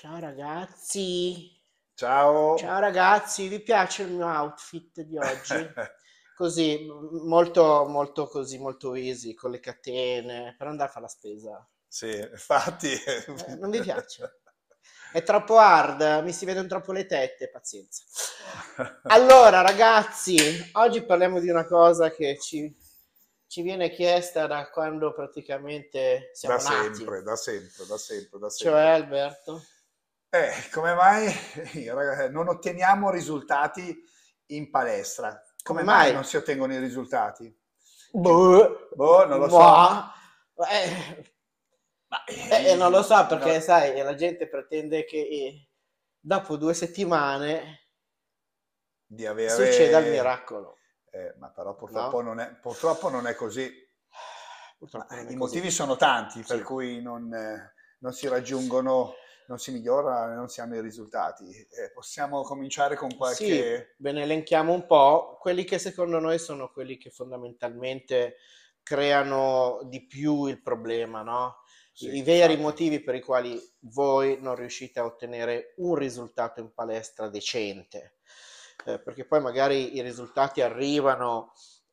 Ciao ragazzi. Ciao. Ciao ragazzi, vi piace il mio outfit di oggi? così, molto, molto così, molto easy, con le catene, per andare a fare la spesa. Sì, infatti. Eh, non vi piace? È troppo hard, mi si vedono troppo le tette, pazienza. Allora ragazzi, oggi parliamo di una cosa che ci ci viene chiesta da quando praticamente siamo da nati. Sempre, da sempre, da sempre, da sempre. Cioè Alberto? Eh, come mai non otteniamo risultati in palestra? Come, come mai? mai? non si ottengono i risultati? Boh, boh non lo boh. so. Eh, Ma, eh, eh, non lo so eh, perché no. sai, la gente pretende che eh, dopo due settimane di avere... succeda il miracolo. Eh, ma però purtroppo, no. non è, purtroppo, non è, così. Purtroppo eh, non è I così. motivi sono tanti per sì. cui non, non, si raggiungono non si migliora, e non si hanno i risultati. Eh, possiamo cominciare con qualche... Sì, ve ne elenchiamo un po'. Quelli che secondo noi sono quelli che fondamentalmente creano di più il problema, no? Sì, I veri infatti. motivi per i quali voi non riuscite a ottenere un risultato in palestra decente. Eh, perché poi magari i risultati arrivano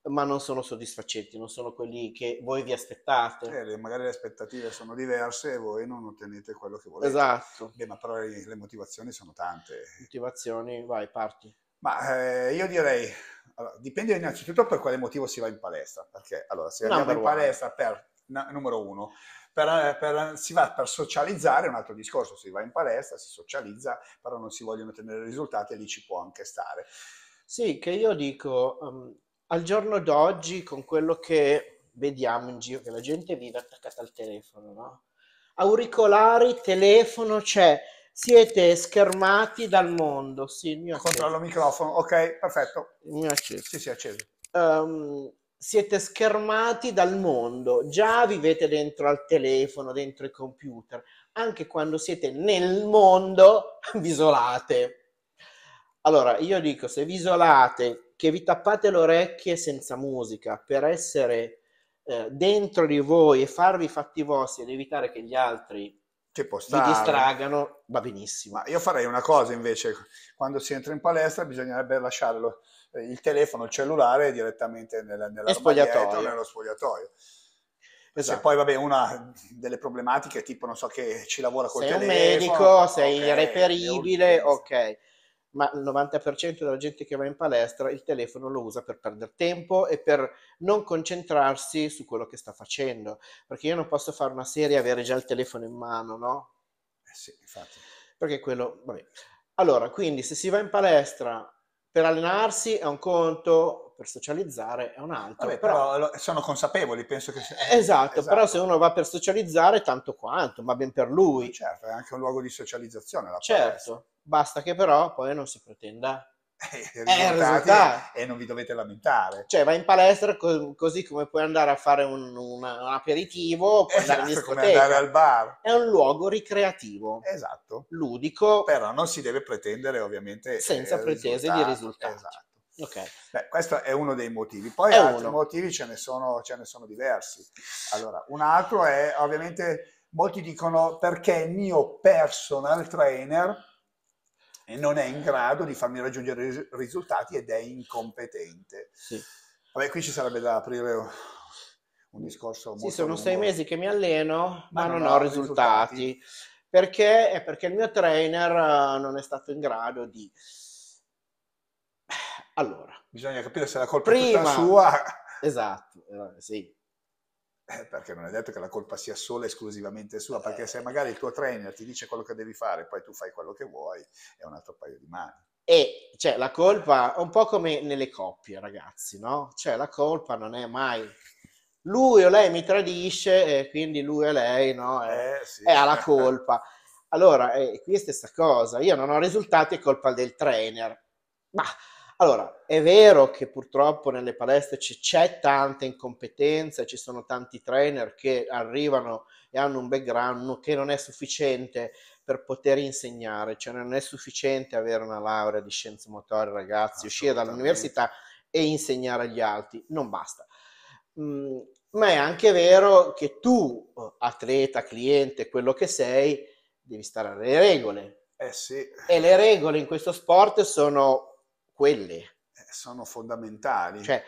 ma non sono soddisfacenti, non sono quelli che voi vi aspettate. Eh, magari le aspettative sono diverse e voi non ottenete quello che volete. Esatto. Beh, ma però le, le motivazioni sono tante. Motivazioni, vai, parti. Ma eh, io direi, allora, dipende innanzitutto per quale motivo si va in palestra, perché allora se andiamo Number in one. palestra per, no, numero uno, per, eh, per, eh, si va per socializzare, un altro discorso, si va in palestra, si socializza, però non si vogliono ottenere risultati e lì ci può anche stare. Sì, che io dico, um, al giorno d'oggi, con quello che vediamo in giro, che la gente vive attaccata al telefono, no? Auricolari, telefono, c'è. Cioè, siete schermati dal mondo. Sì, il mio Controllo acceso. microfono, ok, perfetto. Il mio acceso. Sì, sì, acceso. Um, siete schermati dal mondo, già vivete dentro al telefono, dentro i computer, anche quando siete nel mondo vi isolate. Allora, io dico, se vi isolate che vi tappate le orecchie senza musica per essere eh, dentro di voi e farvi i fatti vostri ed evitare che gli altri vi stare. distragano, va benissimo. Ma io farei una cosa invece, quando si entra in palestra bisognerebbe lasciarlo eh, il telefono, il cellulare direttamente nella, nella spogliatoio. nello spogliatoio. Esatto. Se poi, vabbè, una delle problematiche tipo, non so, che ci lavora col sei telefono. Sei un medico, sei okay, irreperibile, ok ma il 90% della gente che va in palestra il telefono lo usa per perdere tempo e per non concentrarsi su quello che sta facendo, perché io non posso fare una serie e avere già il telefono in mano, no? Eh sì, infatti. Perché quello, vabbè. Allora, quindi se si va in palestra per allenarsi è un conto, per socializzare è un altro. Vabbè, però, però, sono consapevoli, penso che sia. Esatto, esatto, però se uno va per socializzare tanto quanto, ma ben per lui. Certo, è anche un luogo di socializzazione la certo. palestra. Certo basta che però poi non si pretenda eh, risultati e non vi dovete lamentare. Cioè, vai in palestra co- così come puoi andare a fare un, una, un aperitivo, puoi esatto, andare in esatto, come andare al bar. È un luogo ricreativo. Esatto. Ludico. Però non si deve pretendere ovviamente eh, senza pretese risultati. di risultati. Esatto. Okay. Beh, questo è uno dei motivi. Poi è altri uno. motivi ce ne, sono, ce ne sono diversi. Allora, un altro è ovviamente molti dicono perché il mio personal trainer e non è in grado di farmi raggiungere risultati ed è incompetente. Sì. Vabbè, qui ci sarebbe da aprire un discorso molto Sì, sono lungo. sei mesi che mi alleno, ma, ma non, non, ho risultati. risultati. Perché? È perché il mio trainer eh, non è stato in grado di... Allora... Bisogna capire se la colpa prima, è tutta sua. Esatto, eh, sì eh, perché non è detto che la colpa sia solo e esclusivamente sua, perché eh. se magari il tuo trainer ti dice quello che devi fare, poi tu fai quello che vuoi, è un altro paio di mani. E cioè, la colpa, un po' come nelle coppie, ragazzi, no? Cioè, la colpa non è mai lui o lei mi tradisce e quindi lui o lei no, è, eh, sì. è alla colpa. Allora, eh, qui è stessa cosa, io non ho risultati, è colpa del trainer. Ma allora, è vero che purtroppo nelle palestre c'è tanta incompetenza, ci sono tanti trainer che arrivano e hanno un background che non è sufficiente per poter insegnare, cioè non è sufficiente avere una laurea di scienze motorie, ragazzi, uscire dall'università e insegnare agli altri, non basta. Mm, ma è anche vero che tu, atleta, cliente, quello che sei, devi stare alle regole. Eh sì. E le regole in questo sport sono quelle. Eh, sono fondamentali. Cioè,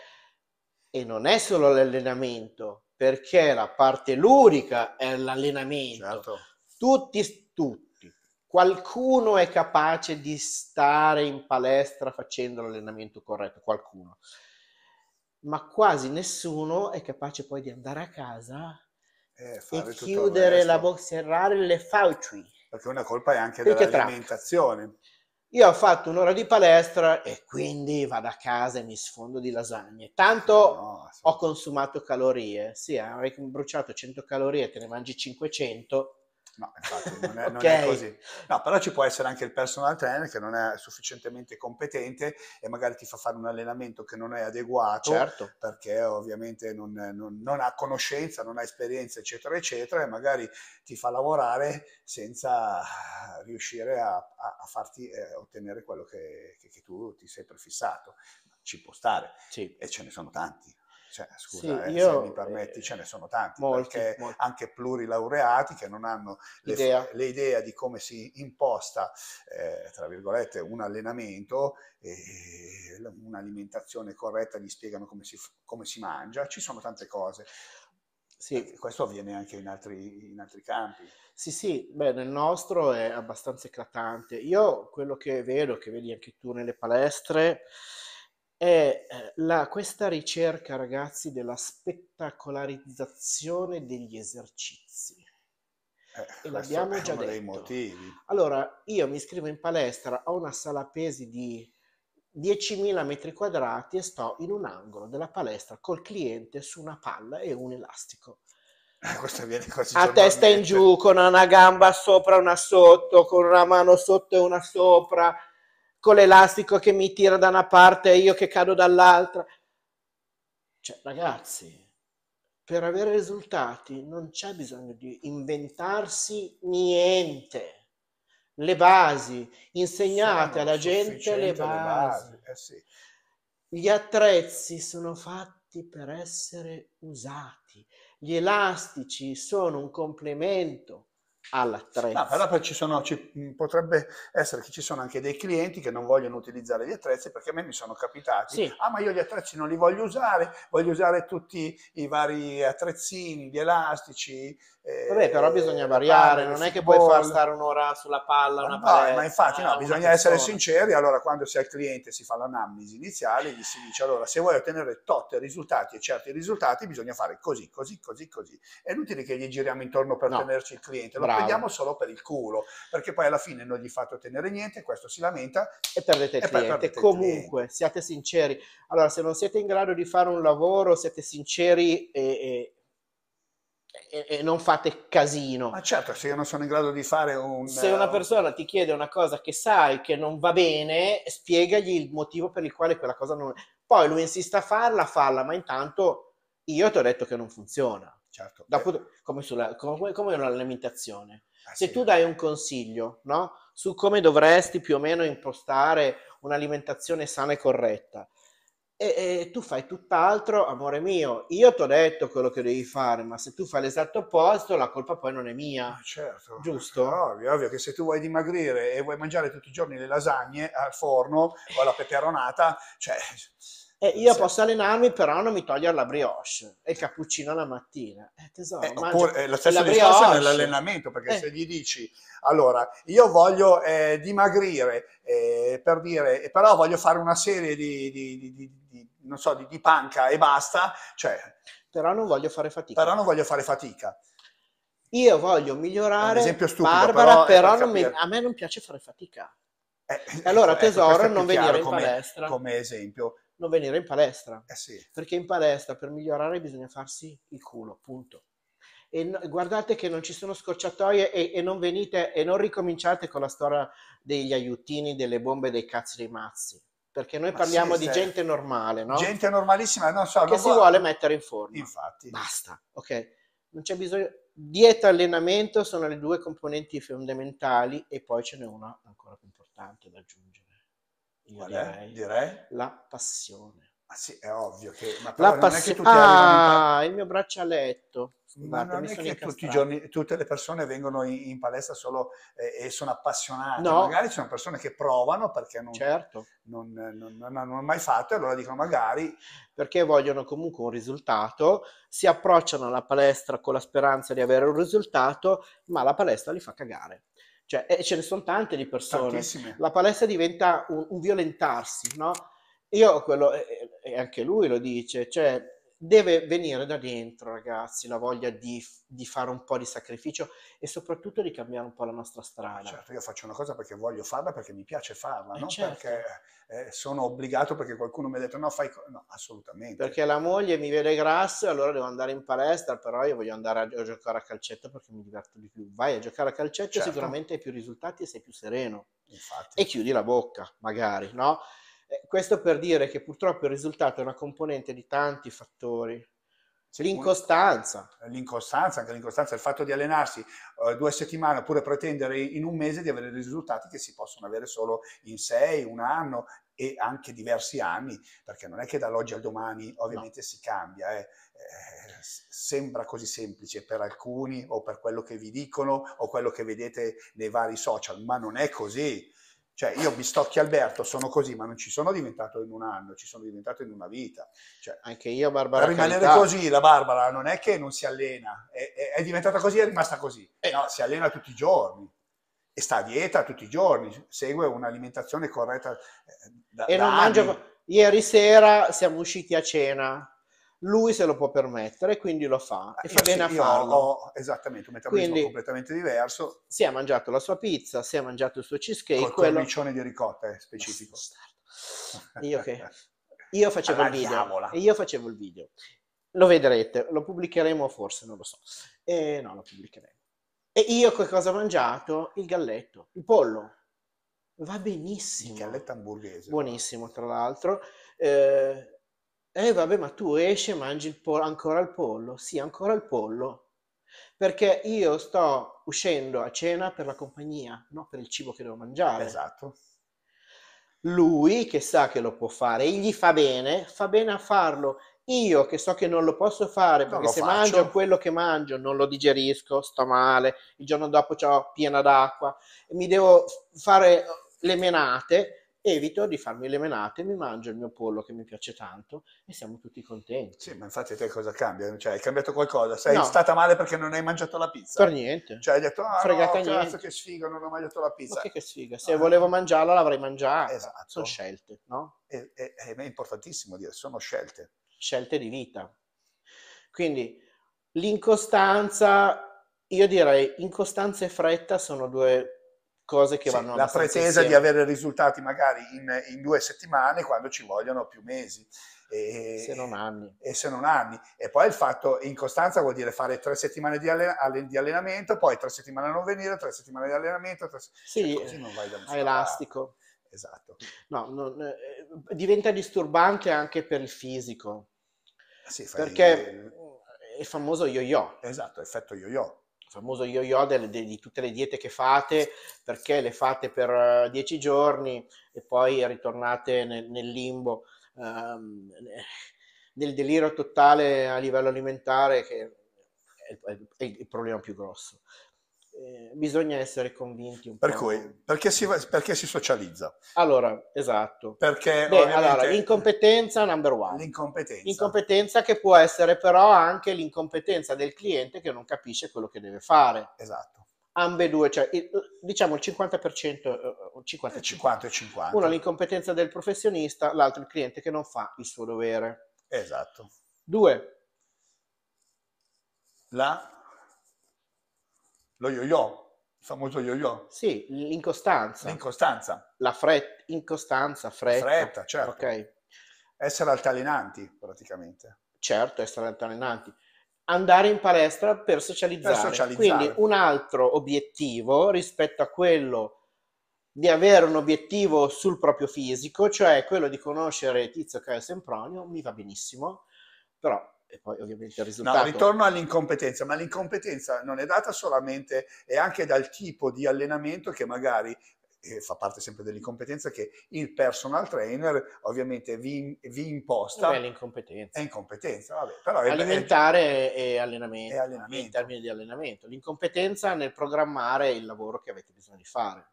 e non è solo l'allenamento, perché la parte lurica è l'allenamento. Certo. Tutti, tutti, qualcuno è capace di stare in palestra facendo l'allenamento corretto, qualcuno. Ma quasi nessuno è capace poi di andare a casa eh, e chiudere la box, serrare le fauci. Perché una colpa è anche perché dell'alimentazione. Tra io ho fatto un'ora di palestra e quindi vado a casa e mi sfondo di lasagne. Tanto no, ho consumato calorie, sì, eh, avrei bruciato 100 calorie, te ne mangi 500 No, infatti esatto, non è, okay. non è, così. No, però ci può essere anche il personal trainer che non è sufficientemente competente e magari ti fa fare un allenamento che non è adeguato certo. perché ovviamente non, non, non, ha conoscenza, non ha esperienza, eccetera, eccetera, e magari ti fa lavorare senza riuscire a, a, a farti eh, ottenere quello che, che, che tu ti sei prefissato. Ci può stare sì. e ce ne sono tanti. Cioè, scusa, sì, eh, io, se mi permetti, eh, ce ne sono tanti, molti, perché molti. anche plurilaureati che non hanno l'idea, di come si imposta, eh, tra virgolette, un allenamento, un'alimentazione corretta, gli spiegano come si, come si mangia, ci sono tante cose. Sì. Eh, questo avviene anche in altri, in altri, campi. Sì, sì, beh, nel nostro è abbastanza eclatante. Io quello che vedo, che vedi anche tu nelle palestre, è eh, la, questa ricerca, ragazzi, della spettacolarizzazione degli esercizi. Eh, e l'abbiamo già detto. Allora, io mi iscrivo in palestra, ho una sala pesi di 10.000 metri quadrati e sto in un angolo della palestra col cliente su una palla e un elastico. Eh, questo viene a testa in giù, con una gamba sopra, una sotto, con una mano sotto e una sopra, con l'elastico che mi tira da una parte e io che cado dall'altra. Cioè, ragazzi, per avere risultati non c'è bisogno di inventarsi niente. Le basi, insegnate alla gente le basi. Le basi. Eh sì. Gli attrezzi sono fatti per essere usati. Gli elastici sono un complemento all'attrezzo. No, però ci sono, ci, mm, potrebbe essere che ci sono anche dei clienti che non vogliono utilizzare gli attrezzi perché a me mi sono capitati, sì. ah ma io gli attrezzi non li voglio usare, voglio usare tutti i vari attrezzini, gli elastici, eh, Vabbè, però bisogna variare, non è che puoi far stare un'ora sulla palla, una no, palestra, ma infatti no, bisogna essere sinceri, allora quando si ha il cliente si fa l'anamnesi iniziale, gli si dice allora se vuoi ottenere tot risultati e certi risultati bisogna fare così, così, così, così. È inutile che gli giriamo intorno per no. tenerci il cliente, lo Bravo. prendiamo solo per il culo, perché poi alla fine non gli fate ottenere niente, questo si lamenta e perdete il e cliente. Perdete Comunque, cliente. siate sinceri. Allora, se non siete in grado di fare un lavoro, siete sinceri e, e e, non fate casino. Ma certo, se io non sono in grado di fare un... Se una eh, persona ti chiede una cosa che sai che non va bene, spiegagli il motivo per il quale quella cosa non... Poi lui insiste a farla, falla, ma intanto io ti ho detto che non funziona. Certo. Dopo, come, sulla, come, come un'alimentazione. Ah, eh, se sì. tu dai un consiglio no? su come dovresti più o meno impostare un'alimentazione sana e corretta, e, e, tu fai tutt'altro, amore mio. Io ti ho detto quello che devi fare, ma se tu fai l'esatto opposto, la colpa poi non è mia. Ah, certo. Giusto? No, ovvio, ovvio che se tu vuoi dimagrire e vuoi mangiare tutti i giorni le lasagne al forno o alla peperonata, cioè eh, io sì. posso allenarmi, però non mi togliere la brioche e il cappuccino la mattina. Eh, tesoro, eh, oppure, eh, lo stesso discorso nell'allenamento, perché eh. se gli dici allora io voglio eh, dimagrire, per dire, però voglio fare una serie di, di, di, di non so, di, panca e basta, cioè, però non voglio fare fatica. Però non voglio fare fatica. Io voglio migliorare, stupido, Barbara, però, però per mi, a me non piace fare fatica. Eh, allora, ecco, tesoro, non venire in come, palestra. Come esempio, non venire in palestra. Eh sì. Perché in palestra per migliorare bisogna farsi il culo, punto. E no, guardate che non ci sono scorciatoie e, e, non venite e non ricominciate con la storia degli aiutini, delle bombe, dei cazzi dei mazzi. Perché noi Ma parliamo sì, di gente normale, no? Gente normalissima, non so. Che non si vuole... vuole mettere in forma. Infatti. Basta, ok? Non c'è bisogno dieta e allenamento sono le due componenti fondamentali e poi ce n'è una ancora più importante da aggiungere. Qual direi, direi la passione. Ah, sì, è ovvio che... Ma la passione... Ah, il mio braccialetto. Ma non è che tutti i giorni, tutte le persone vengono in, in palestra solo eh, e sono appassionate. No. Magari ci sono persone che provano perché non, certo. non, non, non, hanno mai fatto e allora dicono magari. Perché vogliono comunque un risultato, si approcciano alla palestra con la speranza di avere un risultato, ma la palestra li fa cagare. Cioè, e ce ne sono tante di persone. Tantissime. La palestra diventa un, un violentarsi, no? Io quello, e anche lui lo dice, cioè deve venire da dentro, ragazzi, la voglia di, di, fare un po' di sacrificio e soprattutto di cambiare un po' la nostra strada. Certo, io faccio una cosa perché voglio farla, perché mi piace farla, eh non certo. perché eh, sono obbligato, perché qualcuno mi ha detto no, fai... No, assolutamente. Perché la moglie mi vede grasso, allora devo andare in palestra, però io voglio andare a, a giocare a calcetto perché mi diverto di più. Vai a giocare a calcetto, certo. sicuramente hai più risultati e sei più sereno. Infatti. E chiudi la bocca, magari, no? Eh, questo per dire che purtroppo il risultato è una componente di tanti fattori. L'incostanza. L'incostanza, anche l'incostanza, il fatto di allenarsi eh, due settimane oppure pretendere in un mese di avere risultati che si possono avere solo in sei, un anno e anche diversi anni, perché non è che dall'oggi al domani ovviamente no. si cambia. Eh. Eh, sembra così semplice per alcuni o per quello che vi dicono o quello che vedete nei vari social, ma non è così cioè, io Bistocchi Alberto sono così, ma non ci sono diventato in un anno, ci sono diventato in una vita. Cioè, Anche io, Barbara. Per rimanere Carità. così, la Barbara non è che non si allena, è, è, è diventata così, è rimasta così. Eh. No, si allena tutti i giorni e sta a dieta tutti i giorni, segue un'alimentazione corretta. Eh, da, e non mangia. Ieri sera siamo usciti a cena lui se lo può permettere, quindi lo fa eh, e fa bene a farlo. Ho esattamente un metabolismo quindi, completamente diverso. Si è mangiato la sua pizza, si è mangiato il suo cheesecake. Col quello... cornicione di ricotta eh, specifico. Io, che... io facevo il video. Io facevo il video. Lo vedrete, lo pubblicheremo forse, non lo so. E no, lo pubblicheremo. E io che cosa ho mangiato? Il galletto, il pollo. Va benissimo. Il galletto hamburghese. Buonissimo, tra l'altro. Eh, eh vabbè, ma tu esci e mangi il pollo, ancora il pollo? Sì, ancora il pollo. Perché io sto uscendo a cena per la compagnia, non per il cibo che devo mangiare. Esatto. Lui che sa che lo può fare, gli fa bene, fa bene a farlo. Io che so che non lo posso fare perché se faccio. mangio quello che mangio non lo digerisco, sto male, il giorno dopo ho piena d'acqua, e mi devo fare le menate evito di farmi le menate, mi mangio il mio pollo che mi piace tanto e siamo tutti contenti. Sì, ma infatti te cosa cambia? Cioè, hai cambiato qualcosa? Sei no. stata male perché non hai mangiato la pizza? Per niente. Cioè, hai detto, ah, Fregata no, cazzo che sfiga, non ho mangiato la pizza. Ma che, che sfiga? Se ah. volevo mangiarla l'avrei mangiata. Esatto. Sono scelte, no? E, e, è importantissimo dire, sono scelte. Scelte di vita. Quindi l'incostanza, io direi, incostanza e fretta sono due cose che sì, vanno La pretesa insieme. di avere risultati magari in, in, due settimane quando ci vogliono più mesi. E, se non anni. E se non anni. E poi il fatto, in costanza vuol dire fare tre settimane di, allen- di allenamento, poi tre settimane a non venire, tre settimane di allenamento, tre... Sì, cioè, così non vai da a elastico. Esatto. No, non, eh, diventa disturbante anche per il fisico. Sì, perché il... è il famoso yo-yo. Esatto, effetto yo-yo il famoso yo-yo delle, de, di tutte le diete che fate, perché le fate per eh, dieci giorni e poi ritornate nel, nel limbo, um, nel delirio totale a livello alimentare, che è il, è il problema più grosso. Eh, bisogna essere convinti un per po'. Cui, perché si, perché si socializza? Allora, esatto. Perché Beh, allora, l'incompetenza number one. L'incompetenza. L'incompetenza che può essere però anche l'incompetenza del cliente che non capisce quello che deve fare. Esatto. Ambe due, cioè diciamo il 50%, 50, 50 e 50. Eh, Una l'incompetenza del professionista, l'altro il cliente che non fa il suo dovere. Esatto. Due. La lo yo-yo, il famoso yo-yo. Sì, l'incostanza. L'incostanza. La fretta, incostanza, fretta. Fretta, certo. Okay. Essere altalenanti, praticamente. Certo, essere altalenanti. Andare in palestra per socializzare. Per socializzare. Quindi un altro obiettivo rispetto a quello di avere un obiettivo sul proprio fisico, cioè quello di conoscere Tizio Caio Sempronio, mi va benissimo, però e poi ovviamente il risultato. No, ritorno all'incompetenza, ma l'incompetenza non è data solamente, è anche dal tipo di allenamento che magari eh, fa parte sempre dell'incompetenza che il personal trainer ovviamente vi, vi imposta. È l'incompetenza. È incompetenza, vabbè, però è, Alimentare è, e allenamento, è allenamento. In termini di allenamento. L'incompetenza nel programmare il lavoro che avete bisogno di fare.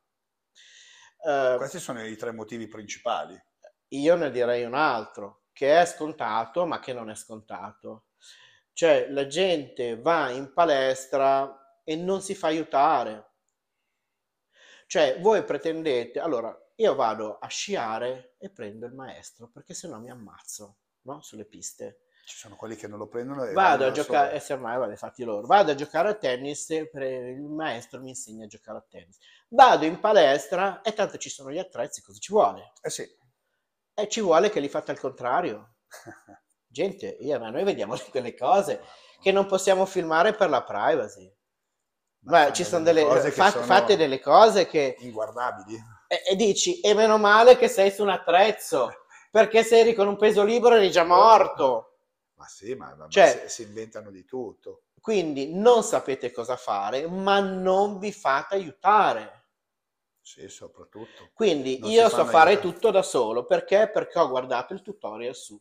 Eh, Questi sono i tre motivi principali. Io ne direi un altro che è scontato ma che non è scontato. Cioè la gente va in palestra e non si fa aiutare. Cioè voi pretendete, allora io vado a sciare e prendo il maestro perché sennò mi ammazzo no? sulle piste. Ci sono quelli che non lo prendono e vado a giocare, e eh, se semmai vale fatti loro. Vado a giocare a tennis e il maestro mi insegna a giocare a tennis. Vado in palestra e tanto ci sono gli attrezzi, cosa ci vuole? Eh sì. E ci vuole che li fate al contrario. Gente, io, ma noi vediamo quelle cose che non possiamo filmare per la privacy. Ma, ma ci sono delle cose fa, fate delle cose che inguardabili. E, e, dici, e meno male che sei su un attrezzo, perché se eri con un peso libero eri già certo. morto. Ma sì, ma, ma cioè, si inventano di tutto. Quindi non sapete cosa fare, ma non vi fate aiutare sì, soprattutto. Quindi non io so fare tutto da solo, perché? Perché ho guardato il tutorial su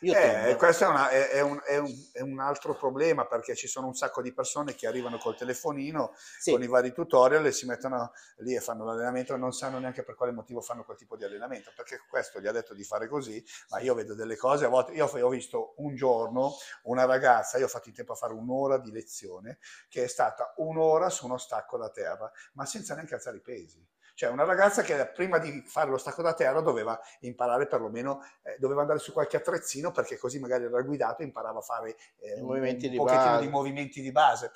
eh, questo è, una, è, un, è, un, è, un, altro problema perché ci sono un sacco di persone che arrivano col telefonino sì. con i vari tutorial e si mettono lì e fanno l'allenamento e non sanno neanche per quale motivo fanno quel tipo di allenamento perché questo gli ha detto di fare così ma io vedo delle cose a volte io ho visto un giorno una ragazza io ho fatto in tempo a fare un'ora di lezione che è stata un'ora su uno stacco da terra ma senza neanche alzare i pesi cioè una ragazza che prima di fare lo stacco da terra doveva imparare perlomeno, eh, doveva andare su qualche attrezzino perché così magari era guidato e imparava a fare eh, un, un di pochettino base. di movimenti di base.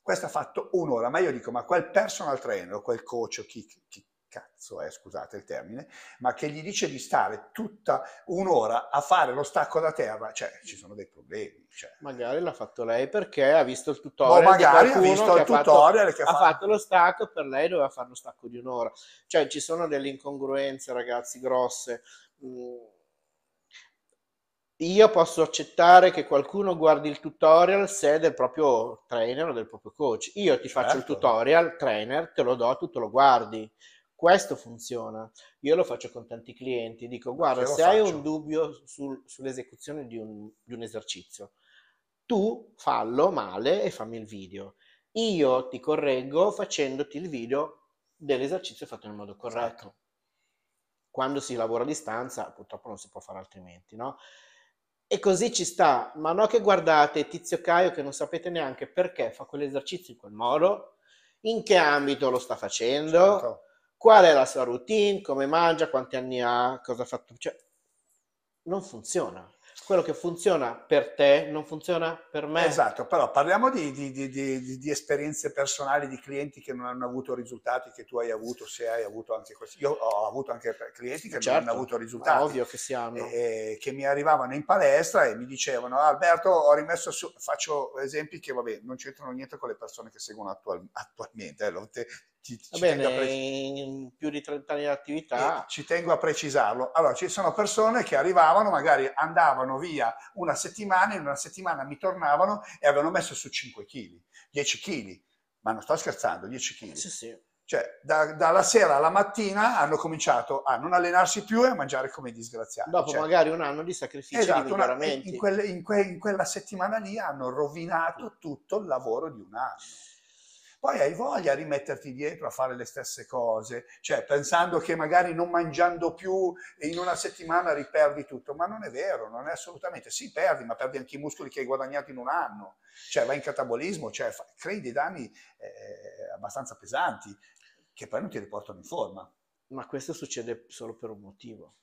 Questo ha fatto un'ora, ma io dico, ma quel personal trainer, quel coach o chi, chi cazzo è, eh, scusate il termine, ma che gli dice di stare tutta un'ora a fare lo stacco da terra, cioè ci sono dei problemi. Cioè. Magari l'ha fatto lei perché ha visto il tutorial. O magari ha visto il tutorial che ha, fatto, ha fatto lo stacco, per lei doveva fare lo stacco di un'ora. Cioè ci sono delle incongruenze, ragazzi, grosse. Mm. Io posso accettare che qualcuno guardi il tutorial se è del proprio trainer o del proprio coach. Io ti certo. faccio il certo. tutorial, trainer, te lo do, tu te lo guardi. Questo funziona. Io lo faccio con tanti clienti, dico guarda, se, se hai un dubbio sul, sull'esecuzione di un, di un esercizio, tu fallo male e fammi il video. Io ti correggo facendoti il video dell'esercizio fatto nel modo corretto. Esatto. Quando si lavora a distanza, purtroppo non si può fare altrimenti, no? E così ci sta, ma no che guardate Tizio Caio che non sapete neanche perché fa quell'esercizio in quel modo, in che ambito lo sta facendo, certo qual è la sua routine, come mangia, quanti anni ha, cosa ha fatto. Cioè, non funziona. Quello che funziona per te non funziona per me. Esatto, però parliamo di, di, di, di esperienze personali di clienti che non hanno avuto risultati che tu hai avuto, se hai avuto anche questi. Io ho avuto anche clienti che certo, non hanno certo, avuto risultati. Ovvio che si E, che mi arrivavano in palestra e mi dicevano: Alberto, ho rimesso su. Faccio esempi che vabbè, non c'entrano niente con le persone che seguono attual, attualmente, eh, te, ci, ci Bene, precis- più di 30 anni di attività. Eh, ci tengo a precisarlo. Allora, ci sono persone che arrivavano, magari andavano via una settimana, in una settimana mi tornavano e avevano messo su 5 kg, 10 kg, ma non sto scherzando, 10 kg. Eh, sì, sì. Cioè, da, dalla sera alla mattina hanno cominciato a non allenarsi più e a mangiare come disgraziati. Dopo cioè, magari un anno di sacrificio, esatto, una, in, quelle, in, que, in quella settimana lì hanno rovinato tutto il lavoro di un anno poi hai voglia di rimetterti dietro a fare le stesse cose, cioè pensando che magari non mangiando più in una settimana riperdi tutto, ma non è vero, non è assolutamente, sì perdi, ma perdi anche i muscoli che hai guadagnato in un anno, cioè vai in catabolismo, cioè fa, crei dei danni eh, abbastanza pesanti che poi non ti riportano in forma. Ma questo succede solo per un motivo,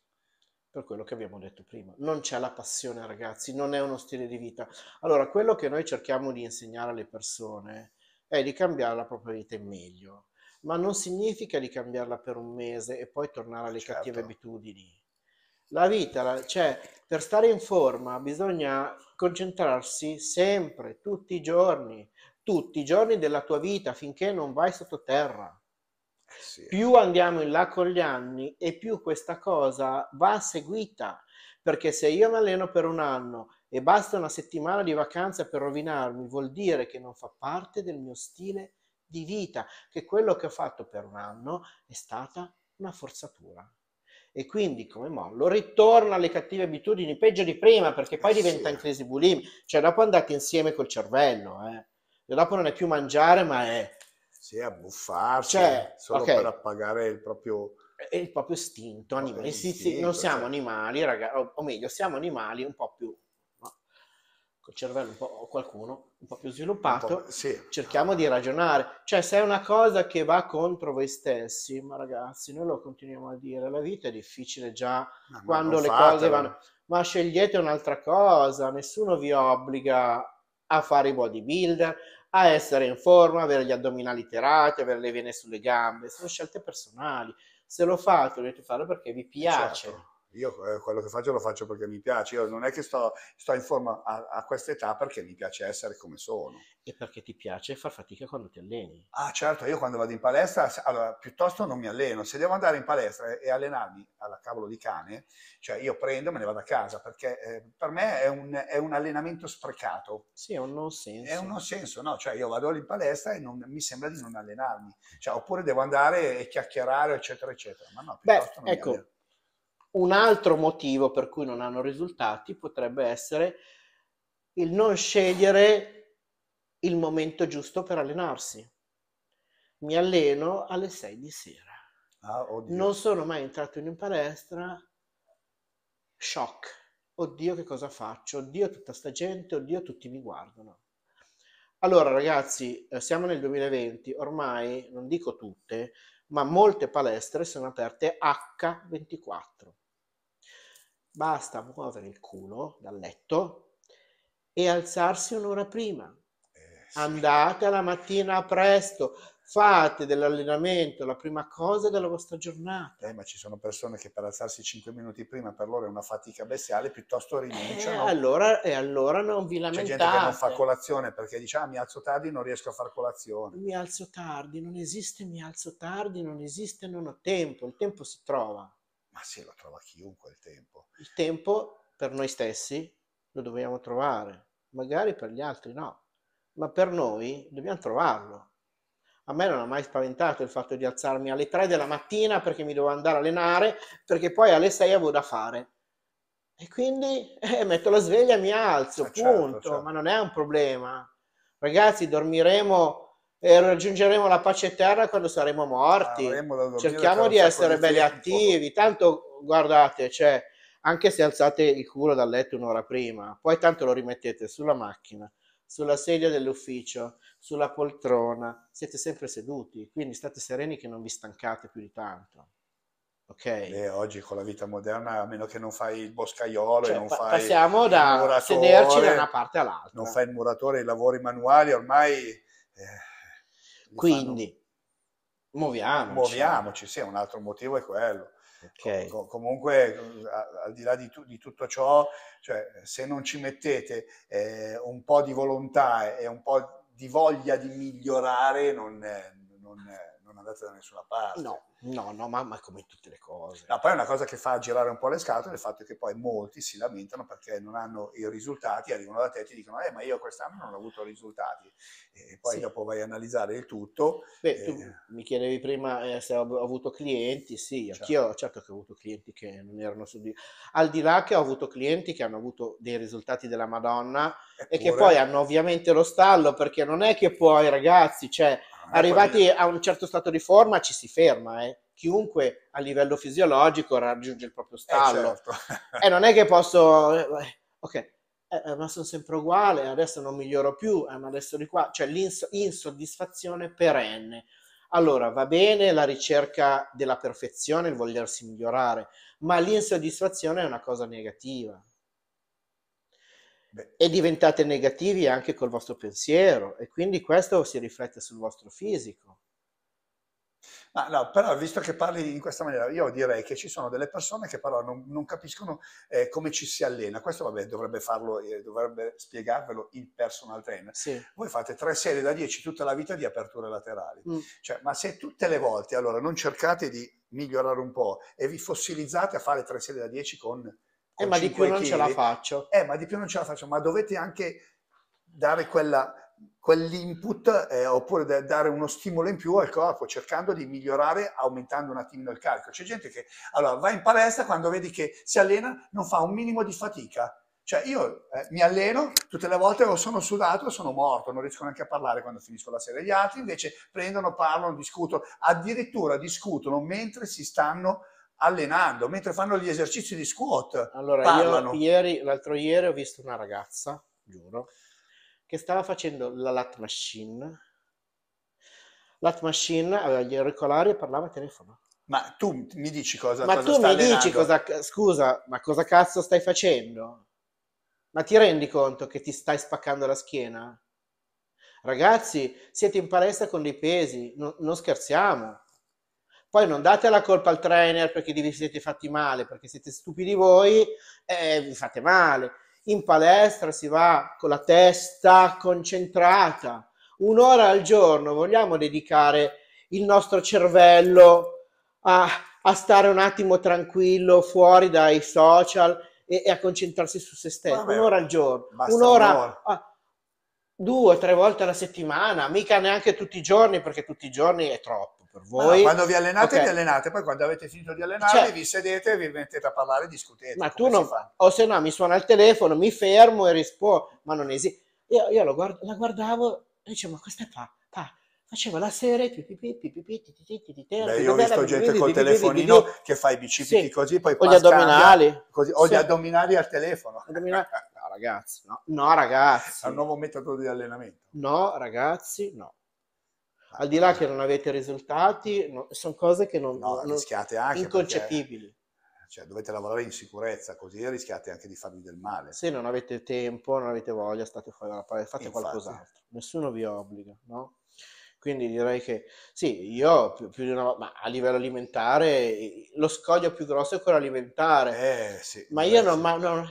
per quello che abbiamo detto prima. Non c'è la passione, ragazzi, non è uno stile di vita. Allora, quello che noi cerchiamo di insegnare alle persone è di cambiare la propria vita in meglio, ma non significa di cambiarla per un mese e poi tornare alle certo. cattive abitudini. La vita, la, cioè, per stare in forma bisogna concentrarsi sempre, tutti i giorni, tutti i giorni della tua vita finché non vai sottoterra. Eh sì. Più andiamo in là con gli anni e più questa cosa va seguita, perché se io mi alleno per un anno e basta una settimana di vacanza per rovinarmi, vuol dire che non fa parte del mio stile di vita, che quello che ho fatto per un anno è stata una forzatura. E quindi come mollo ritorna alle cattive abitudini, peggio di prima, perché poi eh, diventa in crisi bulimica, cioè dopo andate insieme col cervello, eh. E cioè, dopo non è più mangiare, ma è... Sì, abbuffarsi, cioè, solo okay. per appagare il proprio è il proprio istinto animale. Eh, istinto, non siamo cioè. animali, ragazzi, o meglio, siamo animali un po' più col cervello un po', o qualcuno un po' più sviluppato, po', sì. cerchiamo di ragionare. Cioè, se è una cosa che va contro voi stessi, ma ragazzi, noi lo continuiamo a dire, la vita è difficile già ma quando le fatelo. cose vanno... Ma scegliete un'altra cosa, nessuno vi obbliga a fare i bodybuilder, a essere in forma, avere gli addominali tirati, avere le vene sulle gambe, sono scelte personali. Se lo fate, lo dovete farlo perché vi eh, certo. piace. Certo io eh, quello che faccio lo faccio perché mi piace, io non è che sto, sto in forma a, a questa età perché mi piace essere come sono. E perché ti piace far fatica quando ti alleni. Ah certo, io quando vado in palestra, allora piuttosto non mi alleno, se devo andare in palestra e allenarmi alla cavolo di cane, cioè io prendo e me ne vado a casa perché eh, per me è un, è un, allenamento sprecato. Sì, è un non senso. È un non senso, no, cioè io vado in palestra e non, mi sembra di non allenarmi, cioè, oppure devo andare e chiacchierare eccetera eccetera, ma no, piuttosto Beh, non ecco, mi alleno un altro motivo per cui non hanno risultati potrebbe essere il non scegliere il momento giusto per allenarsi. Mi alleno alle 6 di sera. Ah, non sono mai entrato in palestra. Shock. Oddio che cosa faccio? Oddio tutta sta gente, oddio tutti mi guardano. Allora ragazzi, eh, siamo nel 2020, ormai non dico tutte, ma molte palestre sono aperte H24 Basta muovere il culo dal letto e alzarsi un'ora prima. Eh, sì. Andate la mattina presto, fate dell'allenamento la prima cosa della vostra giornata. Eh, ma ci sono persone che per alzarsi 5 minuti prima per loro è una fatica bestiale, piuttosto rinunciano. Eh, allora, e allora non vi lamentate. C'è gente che non fa colazione perché dice ah, mi alzo tardi, non riesco a fare colazione. Mi alzo tardi, non esiste mi alzo tardi, non esiste, non ho tempo, il tempo si trova ma se lo trova chiunque il tempo. Il tempo per noi stessi lo dobbiamo trovare, magari per gli altri no, ma per noi dobbiamo trovarlo. A me non ha mai spaventato il fatto di alzarmi alle 3 della mattina perché mi devo andare a allenare, perché poi alle 6 avevo da fare. E quindi eh, metto la sveglia e mi alzo, ah, punto, certo, certo. ma non è un problema. Ragazzi, dormiremo e raggiungeremo la pace eterna quando saremo morti. Ah, Cerchiamo di essere belli attivi. Tanto guardate, cioè, anche se alzate il culo dal letto un'ora prima, poi tanto lo rimettete sulla macchina, sulla sedia dell'ufficio, sulla poltrona, siete sempre seduti, quindi state sereni che non vi stancate più di tanto. Ok. Beh, oggi con la vita moderna, a meno che non fai il boscaiolo cioè, e non fai passiamo da sederci da una parte all'altra. Non fai il muratore, i lavori manuali ormai eh quindi fanno... muoviamoci. Muoviamoci, sì, un altro motivo è quello. Okay. Com- comunque, al di là di, tu- di tutto ciò, cioè, se non ci mettete eh, un po' di volontà e un po' di voglia di migliorare, non, non, andate da nessuna parte. No, no, no, ma, ma come tutte le cose. No, poi è una cosa che fa girare un po' le scatole il fatto che poi molti si lamentano perché non hanno i risultati, arrivano da te e ti dicono, eh, ma io quest'anno non ho avuto risultati. E poi sì. dopo vai a analizzare il tutto. Beh, e... tu mi chiedevi prima eh, se ho avuto clienti, sì, certo. anch'io certo che ho avuto clienti che non erano soddisfatti. Al di là che ho avuto clienti che hanno avuto dei risultati della Madonna Eppure... e che poi hanno ovviamente lo stallo perché non è che poi ragazzi, cioè Ah, arrivati a un certo stato di forma ci si ferma, eh. chiunque a livello fisiologico raggiunge il proprio eh, stallo. Certo. Eh, certo. e non è che posso... Eh, ok, eh, eh, ma sono sempre uguale, adesso non miglioro più, eh, ma adesso di qua, cioè l'insoddisfazione perenne. Allora, va bene la ricerca della perfezione, il volersi migliorare, ma l'insoddisfazione è una cosa negativa. Beh. e diventate negativi anche col vostro pensiero e quindi questo si riflette sul vostro fisico. Ma no, però visto che parli in questa maniera, io direi che ci sono delle persone che però non, non capiscono eh, come ci si allena. Questo vabbè, dovrebbe farlo, eh, dovrebbe spiegarvelo il personal trainer. Sì. Voi fate tre serie da 10 tutta la vita di aperture laterali. Mm. Cioè, ma se tutte le volte allora non cercate di migliorare un po' e vi fossilizzate a fare tre serie da 10 con eh, ma di più non ce la faccio. Eh, ma di più non ce la faccio, ma dovete anche dare quella, quell'input eh, oppure dare uno stimolo in più al corpo cercando di migliorare aumentando un attimino il carico. C'è gente che allora va in palestra quando vedi che si allena non fa un minimo di fatica. Cioè io eh, mi alleno, tutte le volte o sono sudato o sono morto, non riesco neanche a parlare quando finisco la serie. Gli altri invece prendono, parlano, discutono, addirittura discutono mentre si stanno allenando, mentre fanno gli esercizi di squat. Allora, parlano. io ieri, l'altro ieri ho visto una ragazza, giuro, che stava facendo la lat machine. Lat machine aveva gli auricolari e parlava a telefono. Ma tu mi dici cosa Ma cosa tu mi allenando? dici cosa scusa, ma cosa cazzo stai facendo? Ma ti rendi conto che ti stai spaccando la schiena? Ragazzi, siete in palestra con dei pesi, no, non scherziamo. Poi non date la colpa al trainer perché vi siete fatti male, perché siete stupidi voi e vi fate male. In palestra si va con la testa concentrata. Un'ora al giorno vogliamo dedicare il nostro cervello a, a stare un attimo tranquillo fuori dai social e, e a concentrarsi su se stesso. un'ora al giorno, un'ora, un'ora. due o tre volte alla settimana, mica neanche tutti i giorni perché tutti i giorni è troppo per voi. No, quando vi allenate, okay. vi allenate, poi quando avete finito di allenarvi, cioè, vi sedete, vi mettete a parlare, discutete. Ma tu non fa. O se no mi suona il telefono, mi fermo e rispondo, ma non esiste. Io, io guard- la guardavo e dicevo, ma questa fa, faceva la sera, io ho visto gente col telefonino che fa i bicipiti così poi o gli addominali o gli addominali al telefono no ragazzi no, ragazzi è un nuovo metodo di allenamento no ragazzi no al di là che non avete risultati, no, sono cose che non, no, non rischiate anche inconcepibili. Perché, cioè, dovete lavorare in sicurezza, così rischiate anche di farvi del male. Se non avete tempo, non avete voglia, state fuori dalla parte, fate Infatti. qualcos'altro. Nessuno vi obbliga, no? Quindi direi che sì, io più, più di una volta, ma a livello alimentare lo scoglio più grosso è quello alimentare. Eh, sì, ma io eh, non, ma, non,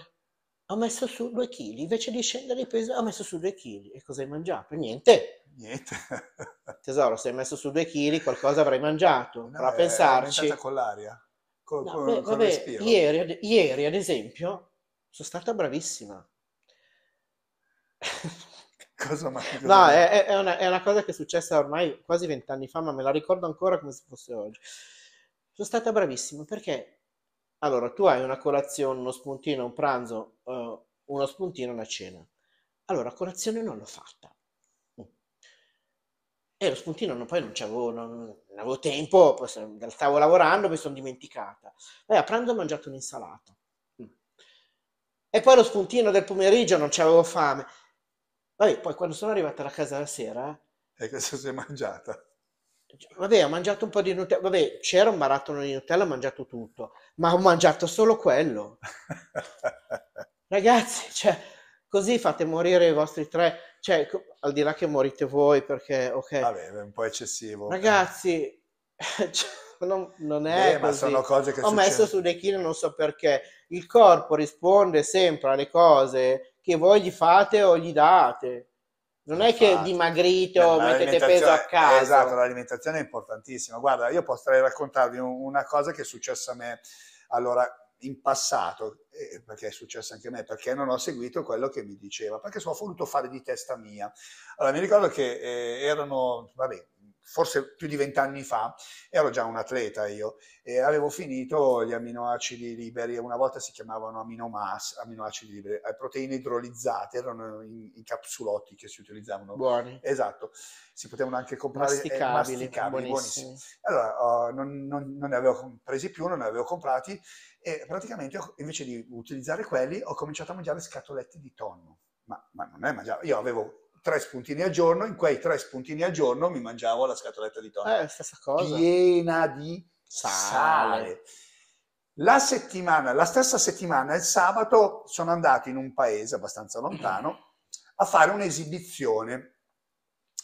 ho messo su due chili, invece di scendere di peso ho messo su due chili. E cosa hai mangiato? Niente. Niente. Tesoro, se hai messo su due chili qualcosa avrai mangiato, no, a eh, pensarci. È con l'aria, con, no, con, beh, con vabbè, ieri, ieri, ad esempio, sono stata bravissima. cosa mangi? No, è, è, una, è una cosa che è successa ormai quasi vent'anni fa, ma me la ricordo ancora come se fosse oggi. Sono stata bravissima perché allora, tu hai una colazione, uno spuntino, un pranzo, eh, uno spuntino, una cena. Allora, colazione non l'ho fatta. E lo spuntino non, poi non c'avevo, non, non avevo tempo, poi stavo lavorando, mi sono dimenticata. Poi a pranzo ho mangiato un'insalata. E poi lo spuntino del pomeriggio non c'avevo fame. Poi, poi quando sono arrivata alla casa la sera... Eh, e cosa si è mangiata? Cioè, vabbè, ho mangiato un po' di Nutella, vabbè, c'era un barattolo di Nutella, ho mangiato tutto, ma ho mangiato solo quello. Ragazzi, cioè, così fate morire i vostri tre, cioè, al di là che morite voi perché, ok. Vabbè, è un po' eccessivo. Ragazzi, cioè, non, non, è Beh, ma sono cose che ho succedono. messo su dei chili non so perché il corpo risponde sempre alle cose che voi gli fate o gli date non è che dimagrito, eh, mettete peso a casa. Esatto, l'alimentazione è importantissima. Guarda, io potrei raccontarvi una cosa che è successa a me. Allora, in passato, eh, perché è successo anche a me, perché non ho seguito quello che mi diceva, perché sono voluto fare di testa mia. Allora, mi ricordo che eh, erano, vabbè, forse più di vent'anni fa, ero già un atleta io, e avevo finito gli aminoacidi liberi, una volta si chiamavano aminomas, aminoacidi liberi, eh, proteine idrolizzate, erano in, i capsulotti che si utilizzavano. Buoni. Esatto, si potevano anche comprare eh, masticabili, eh, masticabili buonissimi. buonissimi. Allora, uh, non, non, non, ne avevo presi più, non ne avevo comprati, e praticamente invece di utilizzare quelli ho cominciato a mangiare scatolette di tonno. Ma, ma non è mangiare, io avevo tre spuntini al giorno, in quei tre spuntini al giorno mi mangiavo la scatoletta di tonno. Eh, stessa cosa. Piena di sale. sale. La settimana, la stessa settimana, il sabato, sono andato in un paese abbastanza lontano a fare un'esibizione.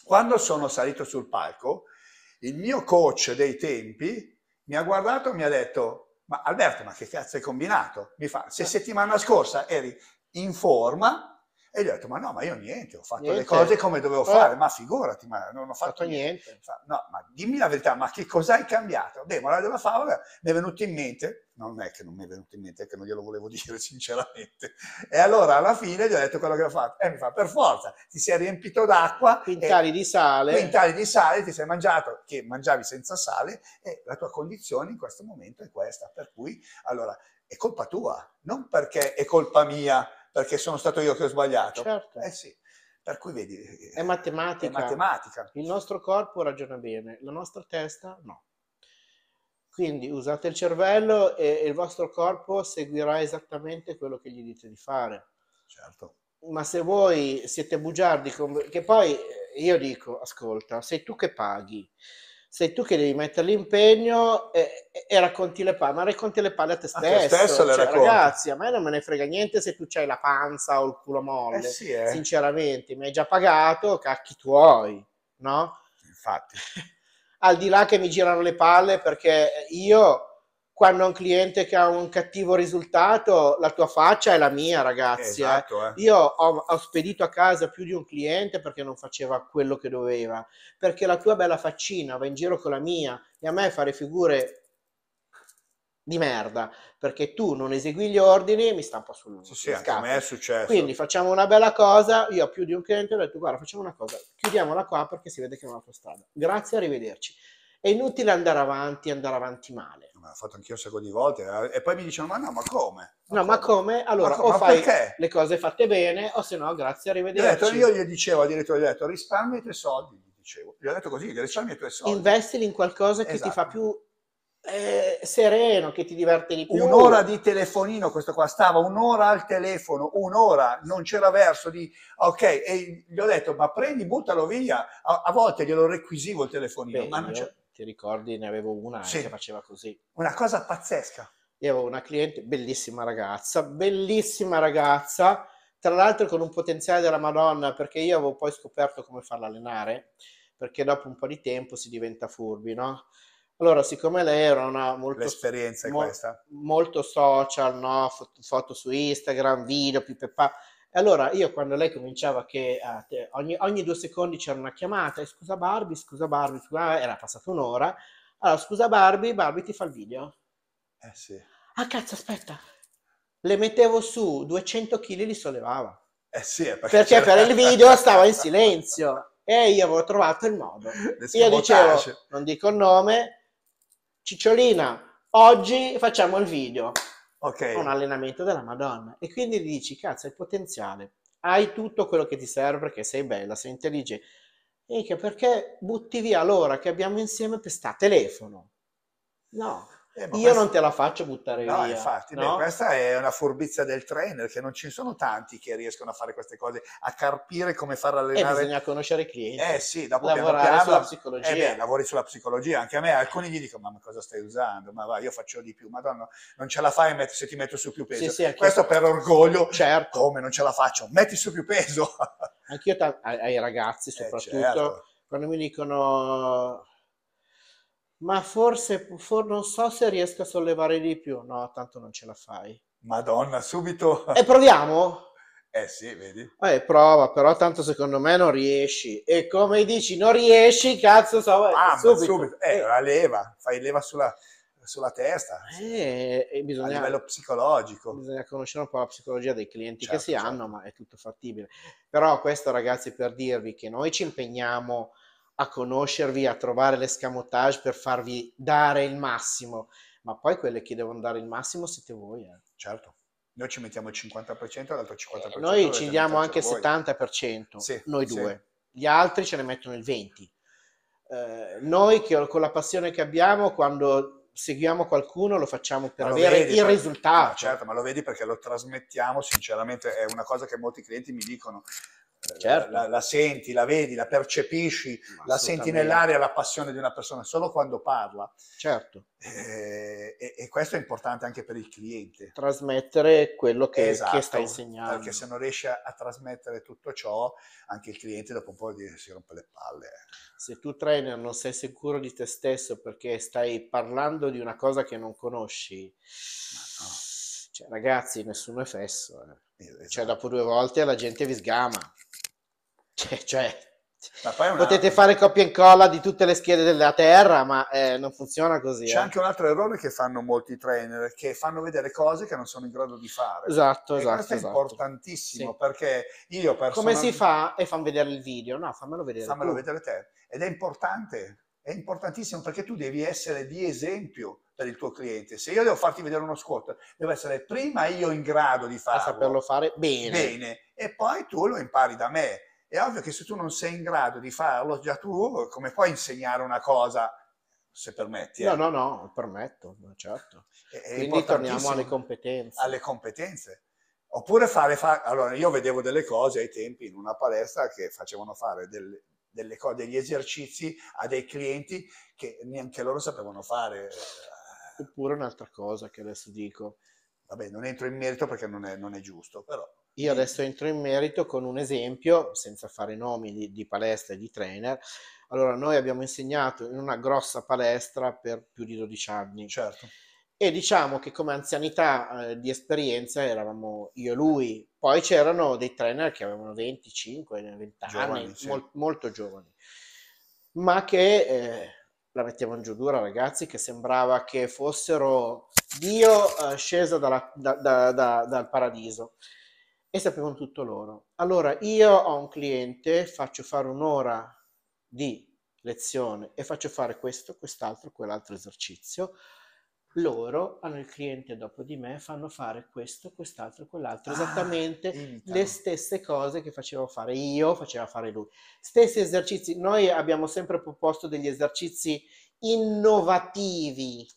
Quando sono salito sul palco, il mio coach dei tempi mi ha guardato e mi ha detto ma Alberto, ma che cazzo hai combinato? Mi fa, se eh. settimana scorsa eri in forma, e gli ho detto, ma no, ma io niente, ho fatto niente. le cose come dovevo eh. fare, ma figurati, ma non ho fatto, fatto niente. niente. No, ma dimmi la verità, ma che cosa hai cambiato? Beh, Morale della favola mi è venuto in mente, non è che non mi è venuto in mente, è che non glielo volevo dire sinceramente. E allora alla fine gli ho detto quello che ho fatto. E eh, mi fa, per forza, ti sei riempito d'acqua. Quintali di sale. Quintali di sale, ti sei mangiato, che mangiavi senza sale, e la tua condizione in questo momento è questa. Per cui, allora, è colpa tua, non perché è colpa mia perché sono stato io che ho sbagliato. Certo. Eh sì. Per cui vedi... Eh, È matematica. È matematica. Il nostro corpo ragiona bene, la nostra testa no. Quindi usate il cervello e il vostro corpo seguirà esattamente quello che gli dite di fare. Certo. Ma se voi siete bugiardi, che poi eh, io dico, ascolta, sei tu che paghi sei tu che devi mettere l'impegno e, e racconti le palle, ma racconti le palle a te stesso. A te cioè, ragazzi, a me non me ne frega niente se tu c'hai la panza o il culo molle. Eh sì, eh. Sinceramente, mi hai già pagato, cacchi tuoi, no? Infatti. Al di là che mi girano le palle perché io quando un cliente che ha un cattivo risultato, la tua faccia è la mia, ragazzi. Eh. Esatto, eh. Eh. Io ho, ho, spedito a casa più di un cliente perché non faceva quello che doveva, perché la tua bella faccina va in giro con la mia e a me fare figure di merda perché tu non esegui gli ordini e mi stampa sul sì, sì, anche a me è successo quindi facciamo una bella cosa io ho più di un cliente ho detto guarda facciamo una cosa chiudiamola qua perché si vede che è un'autostrada grazie arrivederci è inutile andare avanti andare avanti male. l'ho fatto anch'io un sacco di volte eh. e poi mi dicono ma no, ma come? Ma no, come? ma come? Allora, ma o ma fai perché? le cose fatte bene o se no grazie, arrivederci. Detto, io gli dicevo, addirittura gli ho detto risparmia i tuoi soldi, gli dicevo. Gli ho detto così, risparmia i tuoi soldi. Investili in qualcosa che esatto. ti fa esatto. più eh, sereno, che ti diverte di più. Un'ora di telefonino, questo qua stava un'ora al telefono, un'ora, non c'era verso di ok, e gli ho detto ma prendi, buttalo via. A, a volte glielo requisivo il telefonino, Beh, ma non c'è ti ricordi, ne avevo una sì. che faceva così. Una cosa pazzesca. Io avevo una cliente, bellissima ragazza, bellissima ragazza, tra l'altro con un potenziale della Madonna, perché io avevo poi scoperto come farla allenare, perché dopo un po' di tempo si diventa furbi, no? Allora, siccome lei era una molto, L'esperienza è mo- questa. molto social, no? F- foto su Instagram, video, pipepa, e allora io quando lei cominciava che eh, ogni, ogni, due secondi c'era una chiamata, eh, scusa Barbie, scusa Barbie, scusa, ah, era passata un'ora, allora scusa Barbie, Barbie ti fa il video. Eh sì. Ah cazzo, aspetta, le mettevo su 200 kg li sollevava. Eh sì, eh, perché, perché per il video stava in silenzio e io avevo trovato il modo. Io dicevo, non dico il nome, Cicciolina, oggi facciamo il video okay. un allenamento della Madonna. E quindi dici, cazzo, hai potenziale, hai tutto quello che ti serve perché sei bella, sei intelligente. E che perché butti via l'ora che abbiamo insieme per sta telefono? No, eh, Io questa... non te la faccio buttare no, via. Infatti, no? beh, questa è una furbizia del trainer, che non ci sono tanti che riescono a fare queste cose, a carpire come far eh, allenare. E bisogna conoscere i clienti. Eh sì, dopo lavorare piano, sulla psicologia. Eh beh, lavori sulla psicologia. Anche a me alcuni gli dicono, ma cosa stai usando? Ma va, io faccio di più. Madonna, non ce la fai se ti metto su più peso. Sì, sì, Questo per orgoglio. Certo. Come non ce la faccio? Metti su più peso. Anch'io t- ai ragazzi eh, soprattutto, eh, certo. quando mi dicono ma forse, for, non so se riesco a sollevare di più. No, tanto non ce la fai. Madonna, subito. E proviamo? Eh sì, vedi. Eh, prova, però tanto secondo me non riesci. E come dici, non riesci, cazzo, so, eh, ah, subito. subito. Eh, eh. la leva, fai leva sulla, sulla testa. Eh, bisogna, a livello psicologico. Bisogna conoscere un po' la psicologia dei clienti certo, che si certo. hanno, ma è tutto fattibile. Però questo, ragazzi, per dirvi che noi ci impegniamo a conoscervi, a trovare l'escamotage per farvi dare il massimo, ma poi quelle che devono dare il massimo siete voi. Eh. Certo. Noi ci mettiamo il 50%, l'altro 50%. Eh, noi ci diamo anche il 70%, sì, noi due. Sì. Gli altri ce ne mettono il 20%. Eh, noi che, con la passione che abbiamo, quando seguiamo qualcuno lo facciamo per ma avere vedi, il per... risultato. certo, ma lo vedi perché lo trasmettiamo sinceramente, è una cosa che molti clienti mi dicono, Certo. La, la, senti, la vedi, la percepisci, la senti nell'aria la passione di una persona solo quando parla. Certo. Eh, e, e, questo è importante anche per il cliente. Trasmettere quello che, esatto, che sta insegnando. Perché se non riesci a, a, trasmettere tutto ciò, anche il cliente dopo un po' si rompe le palle. Se tu trainer non sei sicuro di te stesso perché stai parlando di una cosa che non conosci, no. cioè, ragazzi, nessuno è fesso. Eh. Cioè, esatto. Cioè, dopo due volte la gente vi sgama. Cioè, cioè una... potete fare copia e incolla di tutte le schede della Terra, ma eh, non funziona così. C'è eh. anche un altro errore che fanno molti trainer, che fanno vedere cose che non sono in grado di fare. Esatto, e esatto. Questo esatto. è importantissimo, sì. perché io personalmente... Come si fa? E fanno vedere il video, no? Fammelo vedere. Fammelo tu. vedere te. Ed è importante, è importantissimo, perché tu devi essere di esempio per il tuo cliente. Se io devo farti vedere uno squat, devo essere prima io in grado di farlo. A saperlo fare bene. Bene. E poi tu lo impari da me è ovvio che se tu non sei in grado di farlo già tu, come puoi insegnare una cosa, se permetti? Eh? No, no, no, permetto, certo. E, Quindi torniamo alle competenze. Alle competenze. Oppure fare, fa... allora io vedevo delle cose ai tempi in una palestra che facevano fare delle, delle co- degli esercizi a dei clienti che neanche loro sapevano fare. Oppure un'altra cosa che adesso dico. Vabbè, non entro in merito perché non è, non è giusto, però io adesso entro in merito con un esempio, senza fare nomi di, di palestra e di trainer. Allora, noi abbiamo insegnato in una grossa palestra per più di 12 anni. Certo. E diciamo che come anzianità eh, di esperienza eravamo io e lui. Poi c'erano dei trainer che avevano 25, 20 giovani, anni, sì. mol- molto giovani. Ma che... Eh, la mettevano giù dura, ragazzi, che sembrava che fossero Dio eh, sceso dalla, da, da, da, dal paradiso e sapevano tutto loro. Allora io ho un cliente, faccio fare un'ora di lezione e faccio fare questo, quest'altro, quell'altro esercizio. Loro hanno il cliente dopo di me, fanno fare questo, quest'altro, quell'altro, ah, esattamente evitano. le stesse cose che facevo fare io, faceva fare lui. Stessi esercizi, noi abbiamo sempre proposto degli esercizi innovativi,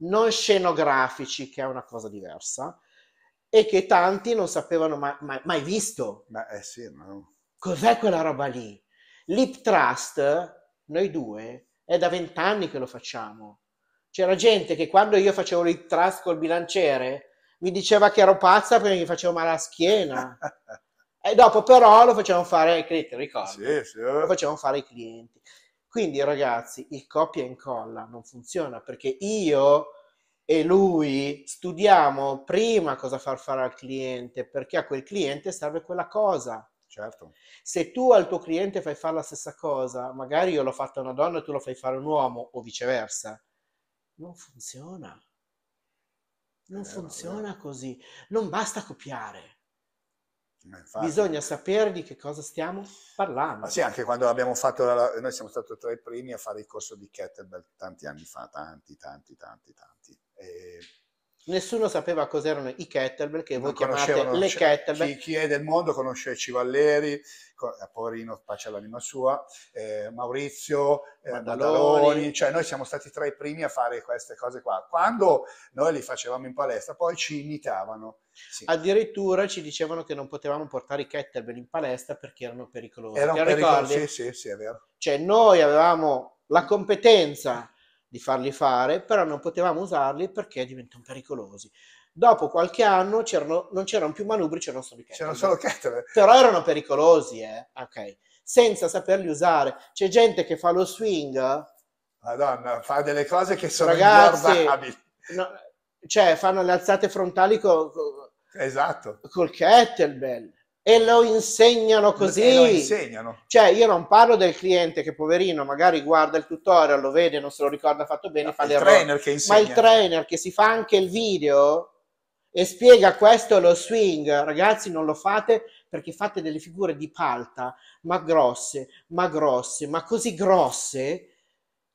non scenografici, che è una cosa diversa, e che tanti non sapevano mai, mai, mai visto. Ma, eh sì, no. Cos'è quella roba lì? L'Hip Trust, noi due, è da vent'anni che lo facciamo. C'era gente che quando io facevo l'Hip Trust col bilanciere mi diceva che ero pazza perché mi facevo male alla schiena. e dopo però lo facevamo fare ai clienti, ricordi? Sì, sì. Lo facevamo fare ai clienti. Quindi ragazzi, il copia e incolla non funziona perché io e lui studiamo prima cosa far fare al cliente, perché a quel cliente serve quella cosa. Certo. Se tu al tuo cliente fai fare la stessa cosa, magari io l'ho fatta a una donna e tu lo fai fare a un uomo o viceversa, non funziona. Non eh, funziona vabbè. così. Non basta copiare. Bisogna sapere di che cosa stiamo parlando. Ma sì, anche quando abbiamo fatto, la, noi siamo stati tra i primi a fare il corso di kettlebell tanti anni fa, tanti, tanti, tanti, tanti. Eh, Nessuno sapeva cos'erano i kettlebell che voi chiamate le cioè, kettlebell. Chi, chi, è del mondo conosce Civalleri, eh, poverino, pace l'anima sua, eh, Maurizio, Badaloni, eh, cioè noi siamo stati tra i primi a fare queste cose qua. Quando noi li facevamo in palestra poi ci imitavano. Sì. Addirittura ci dicevano che non potevamo portare i kettlebell in palestra perché erano pericolosi. Erano pericolosi, sì, sì, sì, è vero. Cioè noi avevamo la competenza di farli fare, però non potevamo usarli perché diventano pericolosi. Dopo qualche anno c'erano, non c'erano più manubri, c'erano solo i C'erano solo kettlebell. Però erano pericolosi, eh? Ok. Senza saperli usare. C'è gente che fa lo swing. Madonna, fa delle cose che sono Ragazzi, inguardabili. No, cioè, fanno le alzate frontali con... esatto. col kettlebell e lo insegnano così. E lo insegnano. Cioè, io non parlo del cliente che poverino magari guarda il tutorial, lo vede, non se lo ricorda fatto bene, no, fa il trainer Ma il trainer che si fa anche il video e spiega questo lo swing, ragazzi, non lo fate perché fate delle figure di palta, ma grosse, ma grosse, ma così grosse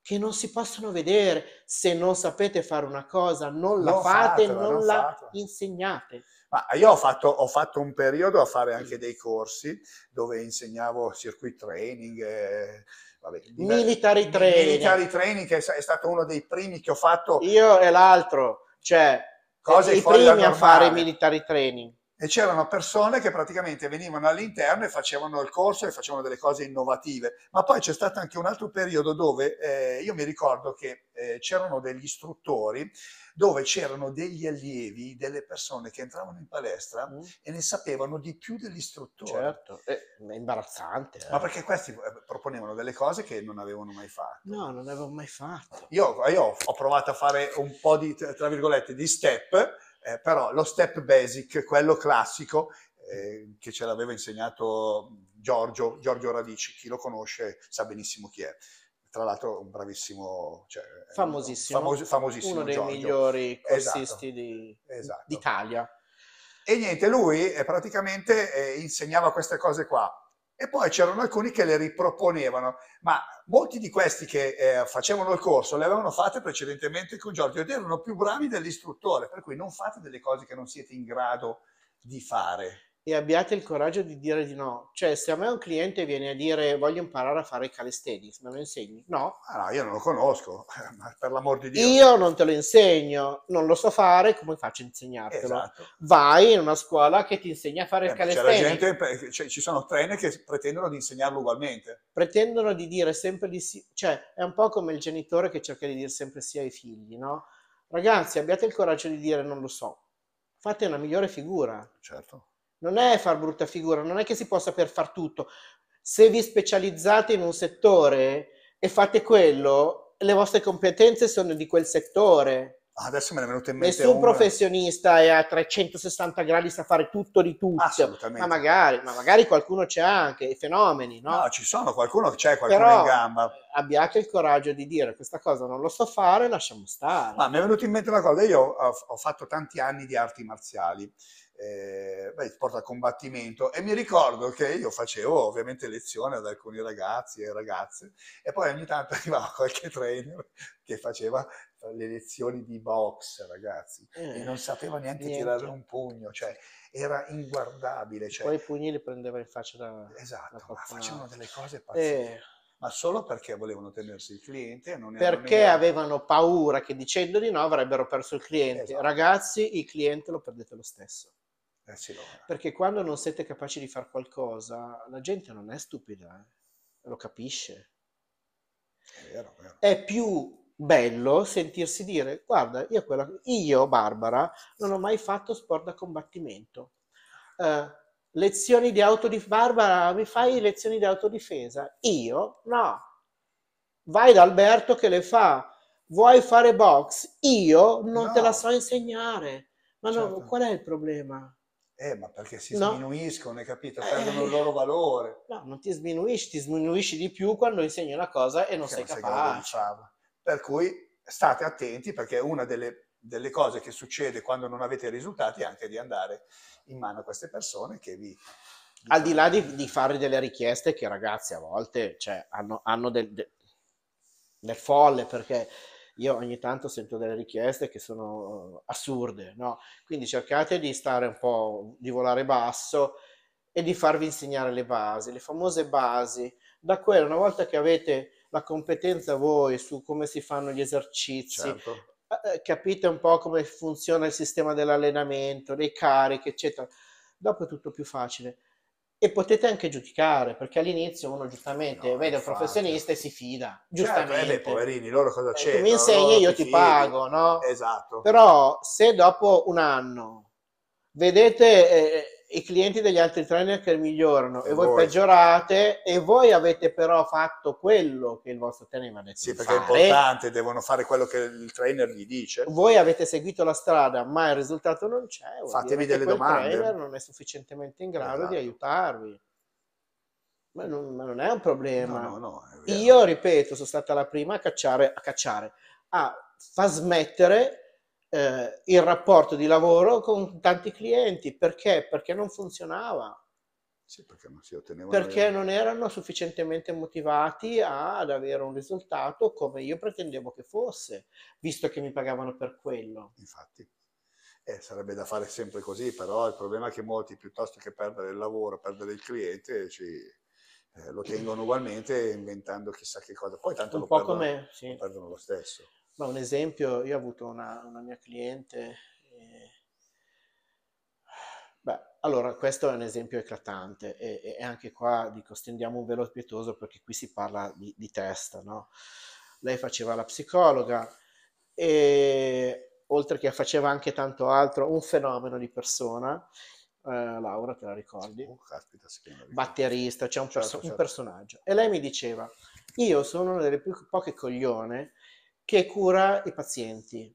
che non si possono vedere. Se non sapete fare una cosa, non, non la fate, fatela, non, non la fatela. insegnate. Ma io ho fatto, ho fatto, un periodo a fare anche dei corsi dove insegnavo circuit training. Eh, vabbè, military training. Military training che è stato uno dei primi che ho fatto. Io e l'altro, cioè cose i primi a fare military training. E c'erano persone che praticamente venivano all'interno e facevano il corso e facevano delle cose innovative. Ma poi c'è stato anche un altro periodo dove eh, io mi ricordo che eh, c'erano degli istruttori dove c'erano degli allievi, delle persone che entravano in palestra mm. e ne sapevano di più dell'istruttore. Certo, eh, è imbarazzante. Eh. Ma perché questi eh, proponevano delle cose che non avevano mai fatto. No, non avevo mai fatto. Io, io ho provato a fare un po' di, tra virgolette, di step, eh, però lo step basic, quello classico, eh, che ce l'aveva insegnato Giorgio, Giorgio Radici, chi lo conosce sa benissimo chi è tra l'altro un bravissimo, cioè, eh, famosissimo, famos- famosissimo uno dei Giorgio. migliori esatto. corsisti esatto, di, esatto. d'Italia. E niente, lui eh, praticamente eh, insegnava queste cose qua. E poi c'erano alcuni che le riproponevano, ma molti di questi che eh, facevano il corso le avevano fatte precedentemente con Giorgio ed erano più bravi dell'istruttore, per cui non fate delle cose che non siete in grado di fare e abbiate il coraggio di dire di no. Cioè, se a me un cliente viene a dire voglio imparare a fare calisthenics, me lo insegni? No. Ah, io non lo conosco, per l'amor di Dio. Io non te lo insegno, non lo so fare, come faccio a insegnartelo? Esatto. Vai in una scuola che ti insegna a fare eh, il calisthenics. Gente, cioè, ci sono trainer che pretendono di insegnarlo ugualmente. Pretendono di dire sempre di sì, cioè è un po' come il genitore che cerca di dire sempre sì ai figli, no? Ragazzi, abbiate il coraggio di dire non lo so. Fate una migliore figura. Certo non è far brutta figura, non è che si possa per far tutto. Se vi specializzate in un settore e fate quello, le vostre competenze sono di quel settore. adesso me ne è venuto in mente. Nessun una. professionista è a 360 gradi sa fare tutto di tutto. Assolutamente. Ma magari, ma magari qualcuno c'è anche, i fenomeni, no? No, ci sono, qualcuno c'è, qualcuno Però in gamba. Eh, abbiate il coraggio di dire questa cosa non lo so fare, lasciamo stare. Ma mi è venuto in mente una cosa, io ho, ho fatto tanti anni di arti marziali eh, beh, porta a combattimento e mi ricordo che io facevo ovviamente lezione ad alcuni ragazzi e ragazze e poi ogni tanto arrivava qualche trainer che faceva le lezioni di box ragazzi mm. e eh, non sapeva neanche Niente. tirare un pugno cioè era inguardabile cioè... poi i pugni li prendeva in faccia da esatto da facevano delle cose eh. pazzesche eh ma solo perché volevano tenersi il cliente. Non perché erano... avevano paura che dicendo di no avrebbero perso il cliente. Esatto. Ragazzi, il cliente lo perdete lo stesso. Barcellona. Eh Perché quando non siete capaci di fare qualcosa, la gente non è stupida, eh? lo capisce. È, vero, è, vero. è più bello sentirsi dire, guarda, io, quella, io, Barbara, non ho mai fatto sport da combattimento. Uh, lezioni di autodifesa, Barbara, mi fai lezioni di autodifesa? Io? No. Vai da Alberto che le fa. Vuoi fare box? Io non no. te la so insegnare. Ma certo. no, qual è il problema? Eh, ma perché si no. sminuiscono, hai capito? Eh. Perdono eh. il loro valore. No, non ti sminuisci, ti sminuisci di più quando insegni una cosa e non che sei non capace. Sei per cui state attenti perché una delle, delle, cose che succede quando non avete risultati è anche di andare in mano a queste persone che vi... vi Al di là di, di, fare delle richieste che ragazzi a volte cioè, hanno, hanno del, del, del folle perché io ogni tanto sento delle richieste che sono eh, assurde, no? Quindi cercate di stare un po', di volare basso e di farvi insegnare le basi, le famose basi. Da quelle, una volta che avete la competenza voi su come si fanno gli esercizi, certo. Eh, eh, capite un po' come funziona il sistema dell'allenamento, dei carichi, eccetera, dopo è tutto più facile e potete anche giudicare perché all'inizio uno giustamente no, vede un professionista e si fida giustamente certo, eh beh, poverini loro cosa c'è eh, mi insegni io ti, ti pago no esatto però se dopo un anno vedete eh, i clienti degli altri trainer che migliorano e, e voi, voi, peggiorate e voi avete però fatto quello che il vostro trainer mi ha detto sì perché fare. è importante devono fare quello che il trainer gli dice voi avete seguito la strada ma il risultato non c'è fatevi delle domande il trainer non è sufficientemente in grado esatto. di aiutarvi ma non, ma non, è un problema no, no, no, io ripeto sono stata la prima a cacciare a cacciare a far smettere eh, il rapporto di lavoro con tanti clienti. Perché? Perché non funzionava. Sì, perché, non, perché non erano sufficientemente motivati a, ad avere un risultato come io pretendevo che fosse, visto che mi pagavano per quello. Infatti, eh, sarebbe da fare sempre così, però il problema è che molti, piuttosto che perdere il lavoro, perdere il cliente, ci, eh, lo tengono ugualmente inventando chissà che cosa. Poi tanto un lo, po perdono, come, sì. lo perdono lo stesso. Ma un esempio, io ho avuto una, una mia cliente, e... beh, allora questo è un esempio eclatante e, e, anche qua dico stendiamo un velo pietoso perché qui si parla di, di testa, no? Lei faceva la psicologa e oltre che faceva anche tanto altro, un fenomeno di persona eh, Laura, te la ricordi? Oh, caspita, Batterista, c'è cioè un, certo, perso- certo. un, personaggio. E lei mi diceva, io sono una delle più poche coglione che cura i pazienti.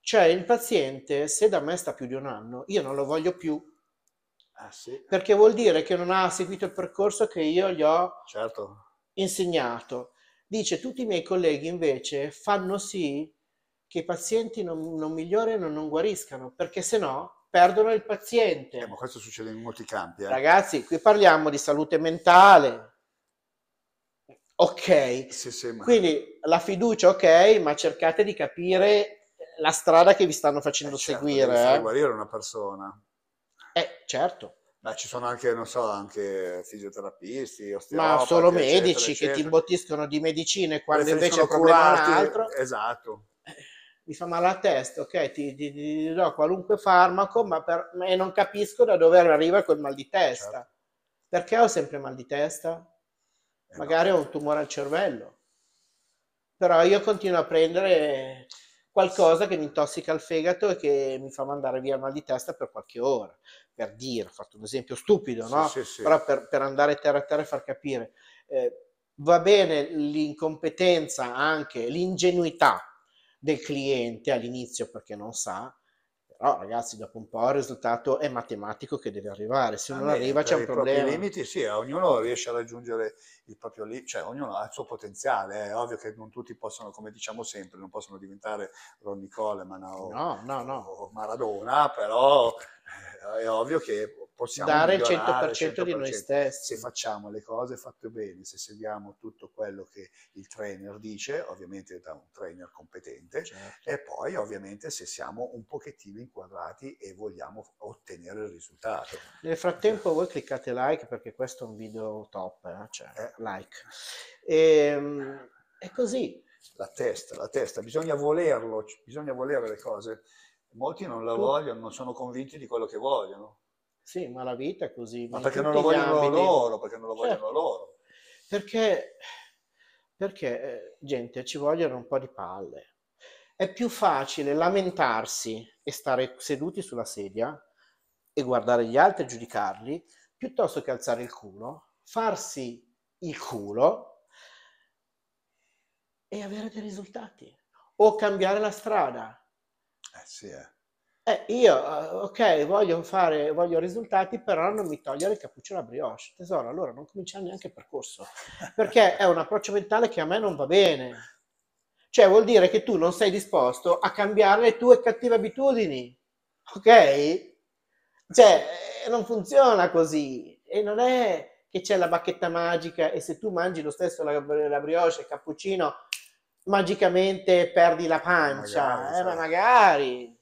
Cioè il paziente, se da me sta più di un anno, io non lo voglio più. Ah, sì. Perché vuol dire che non ha seguito il percorso che io gli ho certo. insegnato. Dice, tutti i miei colleghi invece fanno sì che i pazienti non, non migliorino, non guariscano, perché se no perdono il paziente. Eh, ma questo succede in molti campi. Eh. Ragazzi, qui parliamo di salute mentale, ok. Sì, sì, ma... Quindi la fiducia, ok, ma cercate di capire la strada che vi stanno facendo eh, certo, seguire. Devi eh. guarire una persona. Eh, certo. Ma ci sono anche, non so, anche fisioterapisti, osteopati, Ma solo medici eccetera, eccetera. che ti imbottiscono di medicine quando invece il problema è un altro. Esatto. Eh, mi fa male la testa, ok, ti, ti, ti do qualunque farmaco, ma per, e non capisco da dove arriva quel mal di testa. Certo. Perché ho sempre mal di testa? Eh, magari ho un tumore al cervello. Però io continuo a prendere qualcosa che mi intossica il fegato e che mi fa mandare via il mal di testa per qualche ora. Per dire, ho fatto un esempio stupido, no? Sì, sì, sì. Però per, per, andare terra a terra e far capire. Eh, va bene l'incompetenza, anche l'ingenuità del cliente all'inizio perché non sa, però oh, ragazzi dopo un po' il risultato è matematico che deve arrivare, se ah, non arriva c'è un problema. I limiti sì, ognuno riesce a raggiungere il proprio limite, cioè ognuno ha il suo potenziale, è ovvio che non tutti possono, come diciamo sempre, non possono diventare Ronnie Coleman o, no, no, no. o Maradona, però eh, è ovvio che possiamo dare il 100%, 100%, di noi stessi. Se facciamo le cose fatte bene, se seguiamo tutto quello che il trainer dice, ovviamente da un trainer competente, certo. e poi ovviamente se siamo un pochettino inquadrati e vogliamo ottenere il risultato. Nel frattempo voi cliccate like perché questo è un video top, eh? Cioè, eh. like. E, ehm, è così. La testa, la testa, bisogna volerlo, bisogna volere le cose. Molti non la vogliono, non sono convinti di quello che vogliono sì, ma la vita è così. Ma, ma perché, non loro, perché non lo certo. vogliono certo. loro? Perché, perché, eh, gente, ci vogliono un po' di palle. È più facile lamentarsi e stare seduti sulla sedia e guardare gli altri e giudicarli, piuttosto che alzare il culo, farsi il culo e avere dei risultati. O cambiare la strada. Eh sì, eh. Eh, io, eh, ok, voglio fare, voglio risultati, però non mi togliere il cappuccino a brioche. Tesoro, allora non cominciare neanche il percorso, perché è un approccio mentale che a me non va bene. Cioè, vuol dire che tu non sei disposto a cambiare le tue cattive abitudini, ok? Cioè, eh, non funziona così. E non è che c'è la bacchetta magica e se tu mangi lo stesso la, la brioche, il cappuccino, magicamente perdi la pancia. Magari, eh, ma esatto. magari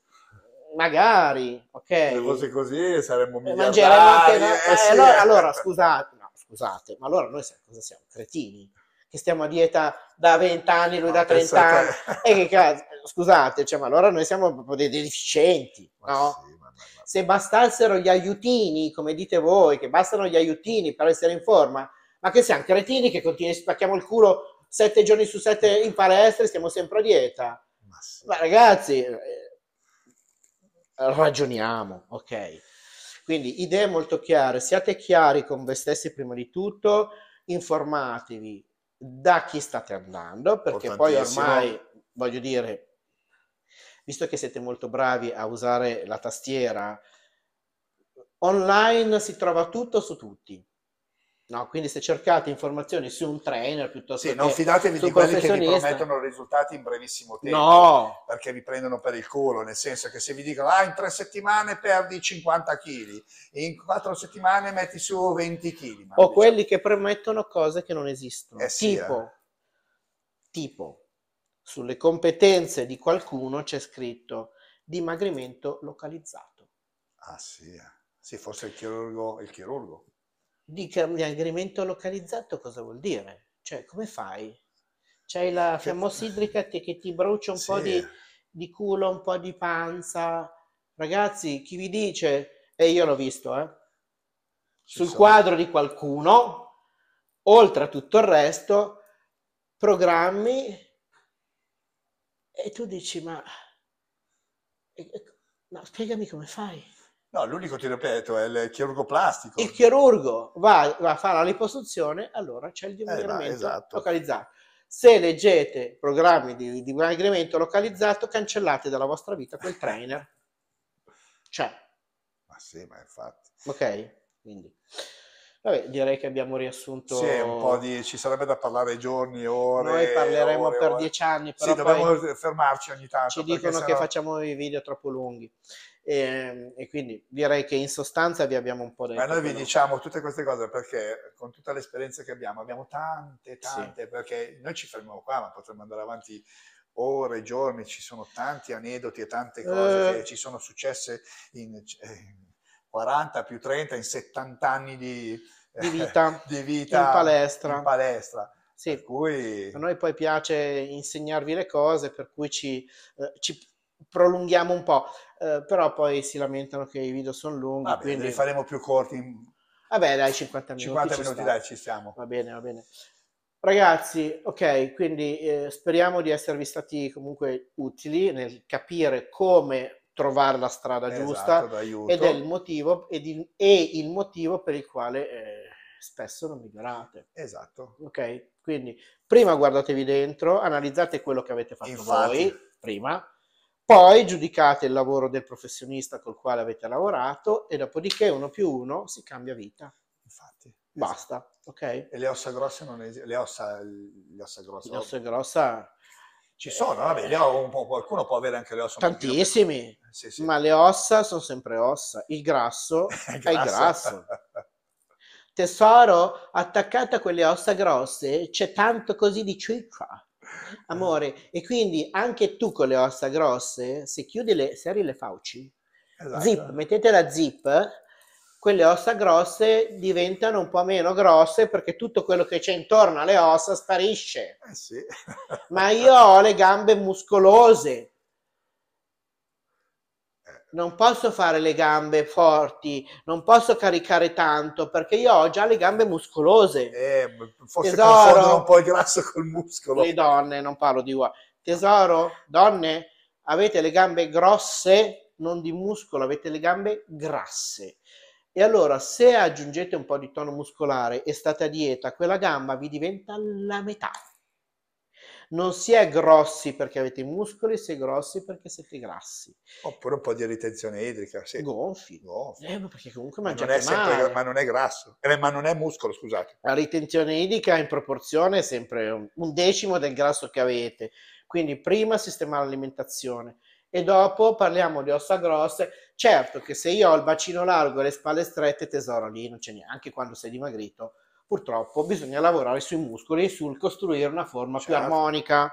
magari, ok? Se fosse così saremmo eh, miliardari. no? Eh, eh, sì. allora, allora, scusate, no, scusate, ma allora noi siamo, cosa siamo? Cretini? Che stiamo a dieta da 20 anni, lui no, da 30 anni. Che... E che cazzo, scusate, cioè, ma allora noi siamo proprio dei deficienti, ma no? Sì, Se bastassero gli aiutini, come dite voi, che bastano gli aiutini per essere in forma, ma che siamo cretini che continuiamo, spacchiamo il culo sette giorni su sette in palestra e stiamo sempre a dieta. Ma, sì. ma ragazzi, eh, ragioniamo, ok? Quindi idee molto chiare, siate chiari con voi stessi prima di tutto, informatevi da chi state andando, perché poi ormai, voglio dire, visto che siete molto bravi a usare la tastiera, online si trova tutto su tutti. No, quindi se cercate informazioni su un trainer piuttosto sì, che non fidatevi di quelli che vi promettono risultati in brevissimo tempo, no. perché vi prendono per il culo, nel senso che se vi dicono ah, in tre settimane perdi 50 kg, in quattro settimane metti su 20 kg. O diciamo- quelli che promettono cose che non esistono, eh sì, eh. tipo, eh. tipo sulle competenze di qualcuno c'è scritto dimagrimento localizzato. Ah sì, eh. sì forse il chirurgo. Il chirurgo di aggrimento localizzato cosa vuol dire? Cioè, come fai? C'hai la fiammosa idrica che ti brucia un sì. po' di, di, culo, un po' di panza. Ragazzi, chi vi dice? E io l'ho visto, eh? Sul sono. quadro di qualcuno, oltre a tutto il resto, programmi e tu dici, ma, ma spiegami come fai? No, l'unico ti ripeto, è il chirurgo plastico. Il chirurgo va, va a fare la liposuzione, allora c'è il dimagramento eh, esatto. localizzato. Se leggete programmi di, di dimagramento localizzato, cancellate dalla vostra vita quel trainer. C'è. Cioè. Ma sì, ma infatti. Ok, quindi. Vabbè, direi che abbiamo riassunto. Sì, un po' di. ci sarebbe da parlare giorni, ore. Noi parleremo ore, per ore. dieci anni. Però sì, dobbiamo fermarci ogni tanto. Ci dicono sennò... che facciamo i video troppo lunghi. E, ehm, e, quindi direi che in sostanza vi abbiamo un po' detto. Ma noi vi diciamo tutte queste cose perché con tutta l'esperienza che abbiamo, abbiamo tante, tante, sì. perché noi ci fermiamo qua, ma potremmo andare avanti ore, giorni, ci sono tanti aneddoti e tante cose uh... che ci sono successe in 40 eh, più 30, in 70 anni di, di eh, vita, di vita in palestra. In palestra. Sì. Cui... A noi poi piace insegnarvi le cose, per cui ci, eh, ci prolunghiamo un po', eh, però poi si lamentano che i video sono lunghi. Vabbè, quindi... li faremo più corti. In... Vabbè, dai, 50 minuti. 50 minuti, dai, ci siamo. Va bene, va bene. Ragazzi, ok, quindi eh, speriamo di esservi stati comunque utili nel capire come trovare la strada esatto, giusta ed è il motivo, ed il, e il motivo per il quale eh, spesso non migliorate. Esatto. Ok, quindi prima guardatevi dentro, analizzate quello che avete fatto Infatti. voi prima poi giudicate il lavoro del professionista col quale avete lavorato e dopodiché uno più uno si cambia vita. Infatti. Esatto. Basta, esatto. ok? E le ossa grosse non esistono. Le ossa, le ossa grosse. Le ossa grosse ci sono, vabbè, qualcuno può avere anche le ossa. Tantissimi, sì, sì. ma le ossa sono sempre ossa, il grasso, grasso. è il grasso. Tesoro, attaccata a quelle ossa grosse c'è tanto così di ciccia. Amore, e quindi anche tu con le ossa grosse, se chiudi le, se le fauci, esatto. zip, mettete la zip, quelle ossa grosse diventano un po' meno grosse perché tutto quello che c'è intorno alle ossa sparisce. Eh sì. Ma io ho le gambe muscolose, non posso fare le gambe forti, non posso caricare tanto perché io ho già le gambe muscolose. Eh, forse Tesoro, confondono un po' il grasso col muscolo. Le donne, non parlo di uomini. Tesoro, donne, avete le gambe grosse, non di muscolo, avete le gambe grasse. E allora, se aggiungete un po' di tono muscolare e state a dieta, quella gamba vi diventa la metà. Non si è grossi perché avete i muscoli, si è grossi perché siete grassi. Oppure un po' di ritenzione idrica, sì. Gonfi. Gonfi. Eh, ma perché comunque mangiate ma male. Sempre, ma non è grasso, eh, ma non è muscolo, scusate. La ritenzione idrica in proporzione è sempre un decimo del grasso che avete. Quindi prima sistemare l'alimentazione e dopo parliamo di ossa grosse. Certo che se io ho il bacino largo e le spalle strette, tesoro lì non c'è neanche quando sei dimagrito purtroppo bisogna lavorare sui muscoli e sul costruire una forma certo. più armonica.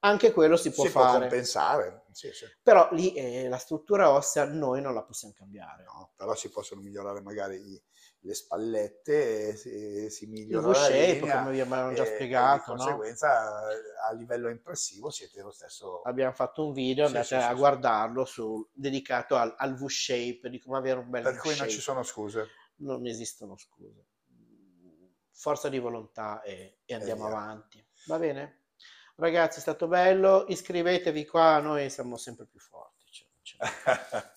Anche quello si può si fare. Si può compensare. Sì, sì. Però lì eh, la struttura ossea noi non la possiamo cambiare. No, però si possono migliorare magari i, le spallette, eh, si, si migliora il shape, linea, come vi avevano già spiegato. Di conseguenza no? a livello impressivo siete lo stesso. Abbiamo fatto un video, andate sì, a guardarlo, su, dedicato al, al V-shape, di come avere un bel per V-shape. Per cui non ci sono scuse. Non esistono scuse forza di volontà e, e andiamo eh, avanti. Va bene? Ragazzi, è stato bello. Iscrivetevi qua, noi siamo sempre più forti. Cioè,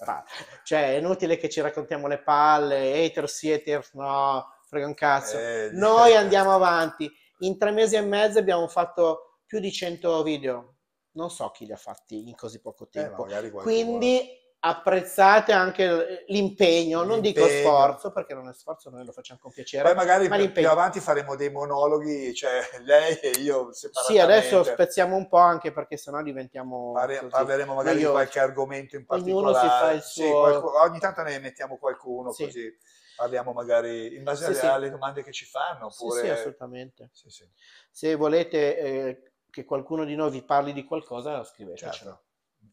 cioè è inutile che ci raccontiamo le palle, hater, sì, hater, no, frega un cazzo. Eh, noi andiamo avanti. In tre mesi e mezzo abbiamo fatto più di 100 video. Non so chi li ha fatti in così poco eh, tempo. Eh, Quindi apprezzate anche l'impegno, non dico sforzo, perché non è sforzo, noi lo facciamo con piacere. Poi magari ma più, avanti faremo dei monologhi, cioè lei e io Sì, adesso spezziamo un po' anche perché sennò diventiamo... Pare, parleremo magari Meglio. di qualche argomento in particolare. Ognuno si fa il suo... Sì, qualcuno, ogni tanto ne mettiamo qualcuno sì. così parliamo magari in base sì, alle sì. domande che ci fanno. Oppure... Sì, sì assolutamente. Se volete eh, che qualcuno di noi vi parli di qualcosa, scrivetecelo. Certo.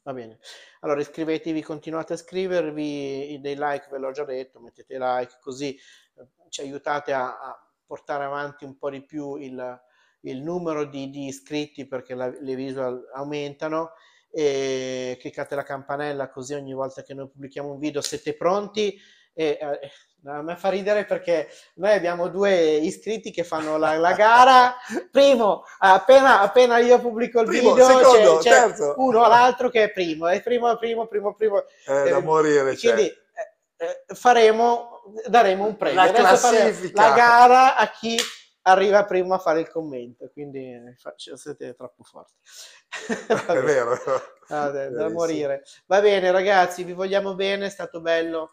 Va bene, allora iscrivetevi, continuate a scrivervi, dei like ve l'ho già detto, mettete like così eh, ci aiutate a, a portare avanti un po' di più il, il numero di, di, iscritti perché la, le visual aumentano e cliccate la campanella così ogni volta che noi pubblichiamo un video siete pronti e, eh, a fa ridere perché noi abbiamo due iscritti che fanno la, la gara. Primo, appena, appena, io pubblico il primo, video, secondo, c'è, c'è uno all'altro che è primo, è primo, primo, primo, primo. Eh, da ehm, morire. Quindi cioè. eh, eh, faremo, daremo un premio. La, la gara a chi arriva prima a fare il commento, quindi eh, siete troppo forti. è vero. No, da morire. Va bene ragazzi, vi vogliamo bene, è stato bello.